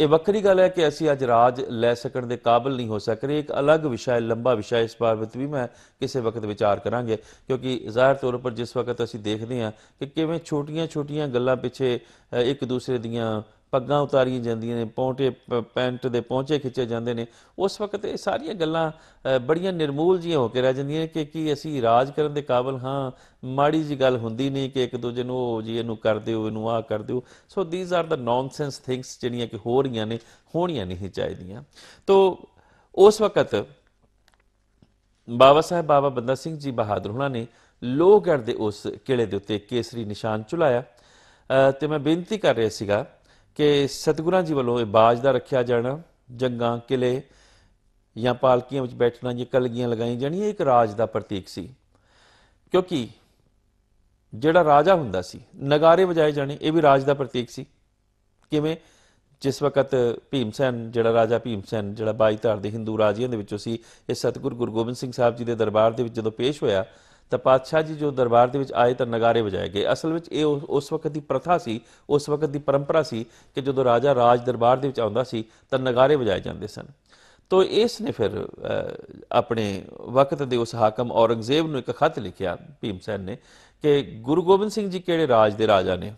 [SPEAKER 1] ਇਹ ਵੱਖਰੀ ਗੱਲ ਹੈ ਕਿ ਅਸੀਂ ਅੱਜ ਰਾਜ ਲੈ ਸਕਣ ਦੇ ਕਾਬਿਲ ਨਹੀਂ ਹੋ ਸਕਰੇ ਇੱਕ ਅਲੱਗ ਵਿਸ਼ਾ ਹੈ ਲੰਬਾ ਵਿਸ਼ਾ ਇਸ ਬਾਰ ਵਿੱਚ ਵੀ ਮੈਂ ਕਿਸੇ ਵਕਤ ਵਿਚਾਰ ਕਰਾਂਗੇ ਕਿਉਂਕਿ ਜ਼ਾਹਿਰ ਤੌਰ ਉੱਪਰ ਜਿਸ ਵਕਤ ਅਸੀਂ ਦੇਖਦੇ ਹਾਂ ਕਿ ਕਿਵੇਂ ਛੋਟੀਆਂ-ਛੋਟੀਆਂ ਗੱਲਾਂ ਪਿੱਛੇ ਇੱਕ ਦੂਸਰੇ ਦੀਆਂ ਪੱਗਾਂ ਉਤਾਰੀਆਂ ਜਾਂਦੀਆਂ ਨੇ ਪੌਂਟੇ ਪੈਂਟ ਦੇ ਪੌਂਚੇ ਖਿੱਚੇ ਜਾਂਦੇ ਨੇ ਉਸ ਵਕਤ ਇਹ ਸਾਰੀਆਂ ਗੱਲਾਂ ਬੜੀਆਂ ਨਿਰਮੂਲ ਜੀਆਂ ਹੋ ਕੇ ਰਹਿ ਜਾਂਦੀਆਂ ਕਿ ਕੀ ਅਸੀਂ ਰਾਜ ਕਰਨ ਦੇ ਕਾਬਿਲ ਹਾਂ ਮਾੜੀ ਜੀ ਗੱਲ ਹੁੰਦੀ ਨਹੀਂ ਕਿ ਇੱਕ ਦੂਜੇ ਨੂੰ ਉਹ ਜੀ ਇਹਨੂੰ ਕਰ ਦਿਓ ਇਹਨੂੰ ਆ ਕਰ ਦਿਓ so these are the nonsense things ਜਿਹੜੀਆਂ ਕਿ ਹੋ ਰਹੀਆਂ ਨੇ ਹੋਣੀਆਂ ਨਹੀਂ ਚਾਹੀਦੀਆਂ ਤੋਂ ਉਸ ਵਕਤ ਬਾਬਾ ਸਾਹਿਬ ਬਾਬਾ ਬੰਦਾ ਸਿੰਘ ਜੀ ਬਹਾਦਰ ਹੁਣਾਂ ਨੇ ਲੋਹਗੜ ਦੇ ਉਸ ਕਿਲੇ ਦੇ ਉੱਤੇ ਕੇਸਰੀ ਨਿਸ਼ਾਨ ਚੁਲਾਇਆ ਤੇ ਮੈਂ ਬੇਨਤੀ ਕਰ ਰਿਹਾ ਸੀਗਾ ਕਿ ਸਤਿਗੁਰਾਂ ਜੀ ਵੱਲੋਂ ਇਹ ਬਾਜ ਦਾ ਰੱਖਿਆ ਜਾਣਾ ਜੰਗਾਂ ਕਿਲੇ ਜਾਂ ਪਾਲਕੀਆਂ ਵਿੱਚ ਬੈਠਣਾ ਜਾਂ ਕਲਗੀਆਂ ਜਾਣੀ ਇਹ ਇੱਕ ਰਾਜ ਦਾ ਪ੍ਰਤੀਕ ਸੀ ਕਿਉਂਕਿ ਜਿਹੜਾ ਰਾਜਾ ਹੁੰਦਾ ਸੀ ਨਗਾਰੇ ਵਜਾਏ ਜਾਣੇ ਇਹ ਵੀ ਰਾਜ ਦਾ ਪ੍ਰਤੀਕ ਸੀ ਕਿਵੇਂ ਜਿਸ ਵਕਤ ਭੀਮਸੈਨ ਜਿਹੜਾ ਰਾਜਾ ਭੀਮਸੈਨ ਜਿਹੜਾ ਬਾਈ ਧਾਰ ਦੇ ਹਿੰਦੂ ਰਾਜਿਆਂ ਦੇ ਵਿੱਚੋਂ ਸੀ ਇਹ ਸਤਿਗੁਰ ਗੁਰੂ ਗੋਬਿੰਦ ਸਿੰਘ ਸਾਹਿਬ ਜੀ ਦੇ ਦਰਬਾਰ ਦੇ ਵਿੱਚ ਜਦੋਂ ਪੇਸ਼ ਹੋਇਆ ਤਾਂ ਪਾਤਸ਼ਾਹ ਜੀ ਜੋ ਦਰਬਾਰ ਦੇ ਵਿੱਚ ਆਏ ਤਾਂ ਨਗਾਰੇ ਵਜਾਏ ਗਏ ਅਸਲ ਵਿੱਚ ਇਹ ਉਸ ਵਕਤ ਦੀ ਪ੍ਰਥਾ ਸੀ ਉਸ ਵਕਤ ਦੀ ਪਰੰਪਰਾ ਸੀ ਕਿ ਜਦੋਂ ਰਾਜਾ ਰਾਜ ਦਰਬਾਰ ਦੇ ਵਿੱਚ ਆਉਂਦਾ ਸੀ ਤਾਂ ਨਗਾਰੇ ਵਜਾਏ ਜਾਂਦੇ ਸਨ ਤੋ ਇਸ ਨੇ ਫਿਰ ਆਪਣੇ ਵਕਤ ਦੇ ਉਸ ਹਾਕਮ ਔਰੰਗਜ਼ੇਬ ਨੂੰ ਇੱਕ ਖਤ ਲਿਖਿਆ ਭੀਮ ਸੈਨ ਨੇ ਕਿ ਗੁਰੂ ਗੋਬਿੰਦ ਸਿੰਘ ਜੀ ਕਿਹੜੇ ਰਾਜ ਦੇ ਰਾਜਾ ਨੇ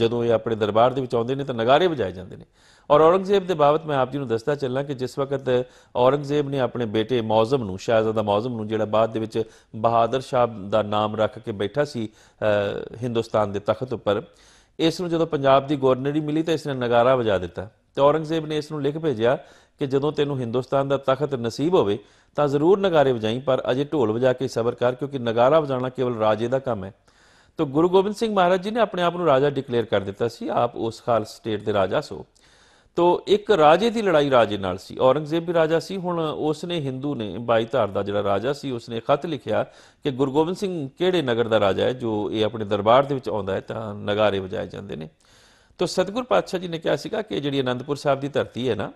[SPEAKER 1] ਜਦੋਂ ਇਹ ਆਪਣੇ ਦਰਬਾਰ ਦੇ ਵਿੱਚ ਆਉਂਦੇ ਨੇ ਤਾਂ ਨਗਾਰੇ ਵਜਾਏ ਜਾਂਦੇ ਨੇ ਔਰ ਔਰੰਗਜ਼ੇਬ ਦੇ ਬਾਬਤ ਮੈਂ ਆਪ ਜੀ ਨੂੰ ਦੱਸਦਾ ਚੱਲਾਂ ਕਿ ਜਿਸ ਵਕਤ ਔਰੰਗਜ਼ੇਬ ਨੇ ਆਪਣੇ ਬੇਟੇ ਮੌਜ਼ਮ ਨੂੰ ਸ਼ਾਹਜ਼ਾਦਾ ਮੌਜ਼ਮ ਨੂੰ ਜਿਹੜਾ ਬਾਅਦ ਦੇ ਵਿੱਚ ਬਹਾਦਰ ਸ਼ਾਹ ਦਾ ਨਾਮ ਰੱਖ ਕੇ ਬੈਠਾ ਸੀ ਹਿੰਦੁਸਤਾਨ ਦੇ ਤਖਤ ਉੱਪਰ ਇਸ ਨੂੰ ਜਦੋਂ ਪੰਜਾਬ ਦੀ ਗਵਰਨਰੀ ਮਿਲੀ ਤਾਂ ਇਸ ਨੇ ਨਗਾਰਾ ਵਜਾ ਦਿੱਤਾ ਤੇ ਔਰੰਗਜ਼ੇਬ ਨੇ ਇਸ ਨੂੰ ਲਿਖ ਭੇਜਿਆ ਕਿ ਜਦੋਂ ਤੈਨੂੰ ਹਿੰਦੁਸਤਾਨ ਦਾ ਤਖਤ ਨਸੀਬ ਹੋਵੇ ਤਾਂ ਜ਼ਰੂਰ ਨਗਾਰੇ ਵਜਾਈ ਪਰ ਅਜੇ ਢੋਲ ਵਜਾ ਕੇ ਸਬਰ ਕਰ ਕਿਉਂਕਿ ਨਗਾਰਾ ਵਜਾਣਾ ਕੇਵਲ ਰਾਜੇ ਦਾ ਕੰਮ ਹੈ ਤਾਂ ਗੁਰੂ ਗੋਬਿੰਦ ਸਿੰਘ ਮਹਾਰਾਜ ਜੀ ਨੇ ਆਪਣੇ ਆਪ ਨੂੰ ਰਾਜਾ ਡਿਕਲੇਅਰ ਕਰ ਦਿੱਤਾ ਸੀ ਆਪ ਉਸ ਖਾਲ ਸਟੇਟ ਦੇ ਰਾਜਾ ਸੋ ਤੋ ਇੱਕ ਰਾਜੇ ਦੀ ਲੜਾਈ ਰਾਜੇ ਨਾਲ ਸੀ ਔਰੰਗਜ਼ੇਬ ਵੀ ਰਾਜਾ ਸੀ ਹੁਣ ਉਸ ਨੇ ਹਿੰਦੂ ਨੇ ਬਾਈਧਾਰ ਦਾ ਜਿਹੜਾ ਰਾਜਾ ਸੀ ਉਸ ਨੇ ਖਤ ਲਿਖਿਆ ਕਿ ਗੁਰਗੋਬਿੰਦ ਸਿੰਘ ਕਿਹੜੇ ਨਗਰ ਦਾ ਰਾਜਾ ਹੈ ਜੋ ਇਹ ਆਪਣੇ ਦਰਬਾਰ ਦੇ ਵਿੱਚ ਆਉਂਦਾ ਹੈ ਤਾਂ ਨਗਾਰੇ ਵਜਾਏ ਜਾਂਦੇ ਨੇ ਤੋ ਸਤਗੁਰ ਪਾਤਸ਼ਾਹ ਜੀ ਨੇ ਕਿਹਾ ਸੀਗਾ ਕਿ ਜਿਹੜੀ ਅਨੰਦਪੁਰ ਸਾਹਿਬ ਦੀ ਧਰਤੀ ਹੈ ਨਾ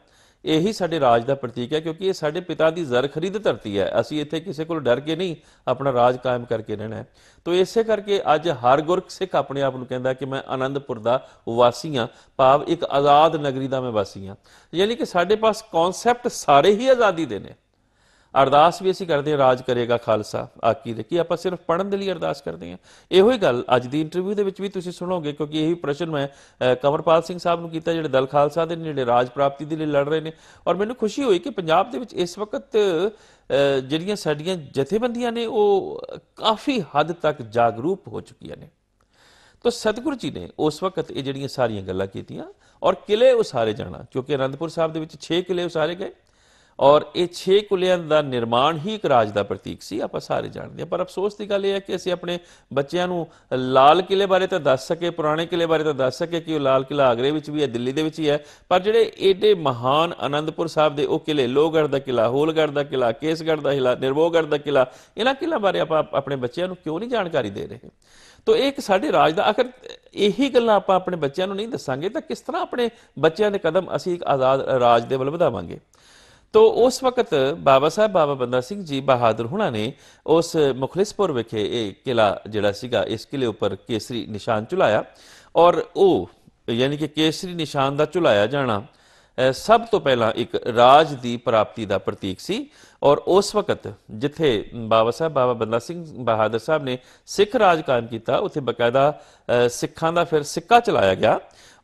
[SPEAKER 1] ਇਹੀ ਸਾਡੇ ਰਾਜ ਦਾ ਪ੍ਰਤੀਕ ਹੈ ਕਿਉਂਕਿ ਇਹ ਸਾਡੇ ਪਿਤਾ ਦੀ ਜ਼ਰ ਖਰੀਦ ਧਰਤੀ ਹੈ ਅਸੀਂ ਇੱਥੇ ਕਿਸੇ ਕੋਲ ਡਰ ਕੇ ਨਹੀਂ ਆਪਣਾ ਰਾਜ ਕਾਇਮ ਕਰਕੇ ਰਹਿਣਾ ਹੈ ਤੋਂ ਇਸੇ ਕਰਕੇ ਅੱਜ ਹਰ ਗੁਰਖ ਸਿੱਖ ਆਪਣੇ ਆਪ ਨੂੰ ਕਹਿੰਦਾ ਕਿ ਮੈਂ ਆਨੰਦਪੁਰ ਦਾ ਵਾਸੀ ਹਾਂ ਭਾਵ ਇੱਕ ਆਜ਼ਾਦ ਨਗਰੀ ਦਾ ਮੈਂ ਵਾਸੀ ਹਾਂ ਯਾਨੀ ਕਿ ਸਾਡੇ ਪਾਸ ਕਨਸੈਪਟ ਸਾਰੇ ਹੀ ਆਜ਼ਾਦੀ ਦੇ ਨੇ ਅਰਦਾਸ ਵੀ ਅਸੀਂ ਕਰਦੇ ਹਾਂ ਰਾਜ ਕਰੇਗਾ ਖਾਲਸਾ ਆਕੀ ਦੇ ਕੀ ਆਪਾਂ ਸਿਰਫ ਪੜਨ ਦੇ ਲਈ ਅਰਦਾਸ ਕਰਦੇ ਹਾਂ ਇਹੋ ਹੀ ਗੱਲ ਅੱਜ ਦੀ ਇੰਟਰਵਿਊ ਦੇ ਵਿੱਚ ਵੀ ਤੁਸੀਂ ਸੁਣੋਗੇ ਕਿਉਂਕਿ ਇਹੀ ਪ੍ਰਸ਼ਨ ਮੈਂ ਕਵਰਪਾਲ ਸਿੰਘ ਸਾਹਿਬ ਨੂੰ ਕੀਤਾ ਜਿਹੜੇ ਦਲ ਖਾਲਸਾ ਦੇ ਜਿਹੜੇ ਰਾਜ ਪ੍ਰਾਪਤੀ ਦੇ ਲਈ ਲੜ ਰਹੇ ਨੇ ਔਰ ਮੈਨੂੰ ਖੁਸ਼ੀ ਹੋਈ ਕਿ ਪੰਜਾਬ ਦੇ ਵਿੱਚ ਇਸ ਵਕਤ ਜਿਹੜੀਆਂ ਸਾਡੀਆਂ ਜਥੇਬੰਦੀਆਂ ਨੇ ਉਹ ਕਾਫੀ ਹੱਦ ਤੱਕ ਜਾਗਰੂਕ ਹੋ ਚੁੱਕੀਆਂ ਨੇ ਤਾਂ ਸਤਿਗੁਰੂ ਜੀ ਨੇ ਉਸ ਵਕਤ ਇਹ ਜਿਹੜੀਆਂ ਸਾਰੀਆਂ ਗੱਲਾਂ ਕੀਤੀਆਂ ਔਰ ਕਿਲੇ ਉਸਾਰੇ ਜਾਣਾ ਕਿਉਂਕਿ ਅਨੰਦਪੁਰ ਸਾਹਿਬ ਦੇ ਵਿੱਚ 6 ਕਿਲੇ ਉਸਾਰੇ ਗਏ ਔਰ ਇਹ 6 ਕੁਲਿਆਂ ਦਾ ਨਿਰਮਾਣ ਹੀ ਇੱਕ ਰਾਜ ਦਾ ਪ੍ਰਤੀਕ ਸੀ ਆਪਾਂ ਸਾਰੇ ਜਾਣਦੇ ਹਾਂ ਪਰ ਅਫਸੋਸ ਦੀ ਗੱਲ ਇਹ ਹੈ ਕਿ ਅਸੀਂ ਆਪਣੇ ਬੱਚਿਆਂ ਨੂੰ ਲਾਲ ਕਿਲੇ ਬਾਰੇ ਤਾਂ ਦੱਸ ਸਕੇ ਪੁਰਾਣੇ ਕਿਲੇ ਬਾਰੇ ਤਾਂ ਦੱਸ ਸਕੇ ਕਿ ਉਹ ਲਾਲ ਕਿਲਾ ਆਗਰੇ ਵਿੱਚ ਵੀ ਹੈ ਦਿੱਲੀ ਦੇ ਵਿੱਚ ਹੀ ਹੈ ਪਰ ਜਿਹੜੇ ਏਡੇ ਮਹਾਨ ਆਨੰਦਪੁਰ ਸਾਹਿਬ ਦੇ ਉਹ ਕਿਲੇ ਲੋਹਗੜ ਦਾ ਕਿਲਾ ਹੋਲਗੜ ਦਾ ਕਿਲਾ ਕੇਸਗੜ ਦਾ ਕਿਲਾ ਨਿਰਵੋਗੜ ਦਾ ਕਿਲਾ ਇਹਨਾਂ ਕਿਲਾ ਬਾਰੇ ਆਪਾਂ ਆਪਣੇ ਬੱਚਿਆਂ ਨੂੰ ਕਿਉਂ ਨਹੀਂ ਜਾਣਕਾਰੀ ਦੇ ਰਹੇ ਤੋ ਇੱਕ ਸਾਡੇ ਰਾਜ ਦਾ ਅਖਰ ਇਹੀ ਗੱਲਾਂ ਆਪਾਂ ਆਪਣੇ ਬੱਚਿਆਂ ਨੂੰ ਨਹੀਂ ਦੱਸਾਂਗੇ ਤਾਂ ਕਿਸ ਤਰ੍ਹਾਂ ਆਪਣੇ ਬੱਚਿਆਂ ਦੇ ਕਦਮ ਅਸੀਂ ਇੱਕ ਆਜ਼ਾਦ ਰਾਜ ਦੇ ਵੱਲ ਵਧਾਵਾਂਗੇ ਤੋ ਉਸ ਵਕਤ ਬਾਬਾ ਸਾਹਿਬ ਬਾਬਾ ਬੰਦਾ ਸਿੰਘ ਜੀ ਬਹਾਦਰ ਹੁਣਾ ਨੇ ਉਸ ਮੁਖਲਿਸਪੁਰ ਵਿਖੇ ਇਹ ਕਿਲਾ ਜਿਹੜਾ ਸੀਗਾ ਇਸ ਕਿਲੇ ਉੱਪਰ ਕੇਸਰੀ ਨਿਸ਼ਾਨ ਚੁਲਾਇਆ ਔਰ ਉਹ ਯਾਨੀ ਕਿ ਕੇਸਰੀ ਨਿਸ਼ਾਨ ਦਾ ਚੁਲਾਇਆ ਜਾਣਾ ਸਭ ਤੋਂ ਪਹਿਲਾਂ ਇੱਕ ਰਾਜ ਦੀ ਪ੍ਰਾਪਤੀ ਦਾ ਪ੍ਰਤੀਕ ਸੀ ਔਰ ਉਸ ਵਕਤ ਜਿੱਥੇ ਬਾਬਾ ਸਾਹਿਬ ਬਾਬਾ ਬੰਦਾ ਸਿੰਘ ਬਹਾਦਰ ਸਾਹਿਬ ਨੇ ਸਿੱਖ ਰਾਜ ਕਾਇਮ ਕੀਤਾ ਉੱਥੇ ਬਕਾਇਦਾ ਸਿੱਖਾਂ ਦਾ ਫਿਰ ਸਿੱਕਾ ਚਲਾਇਆ ਗਿਆ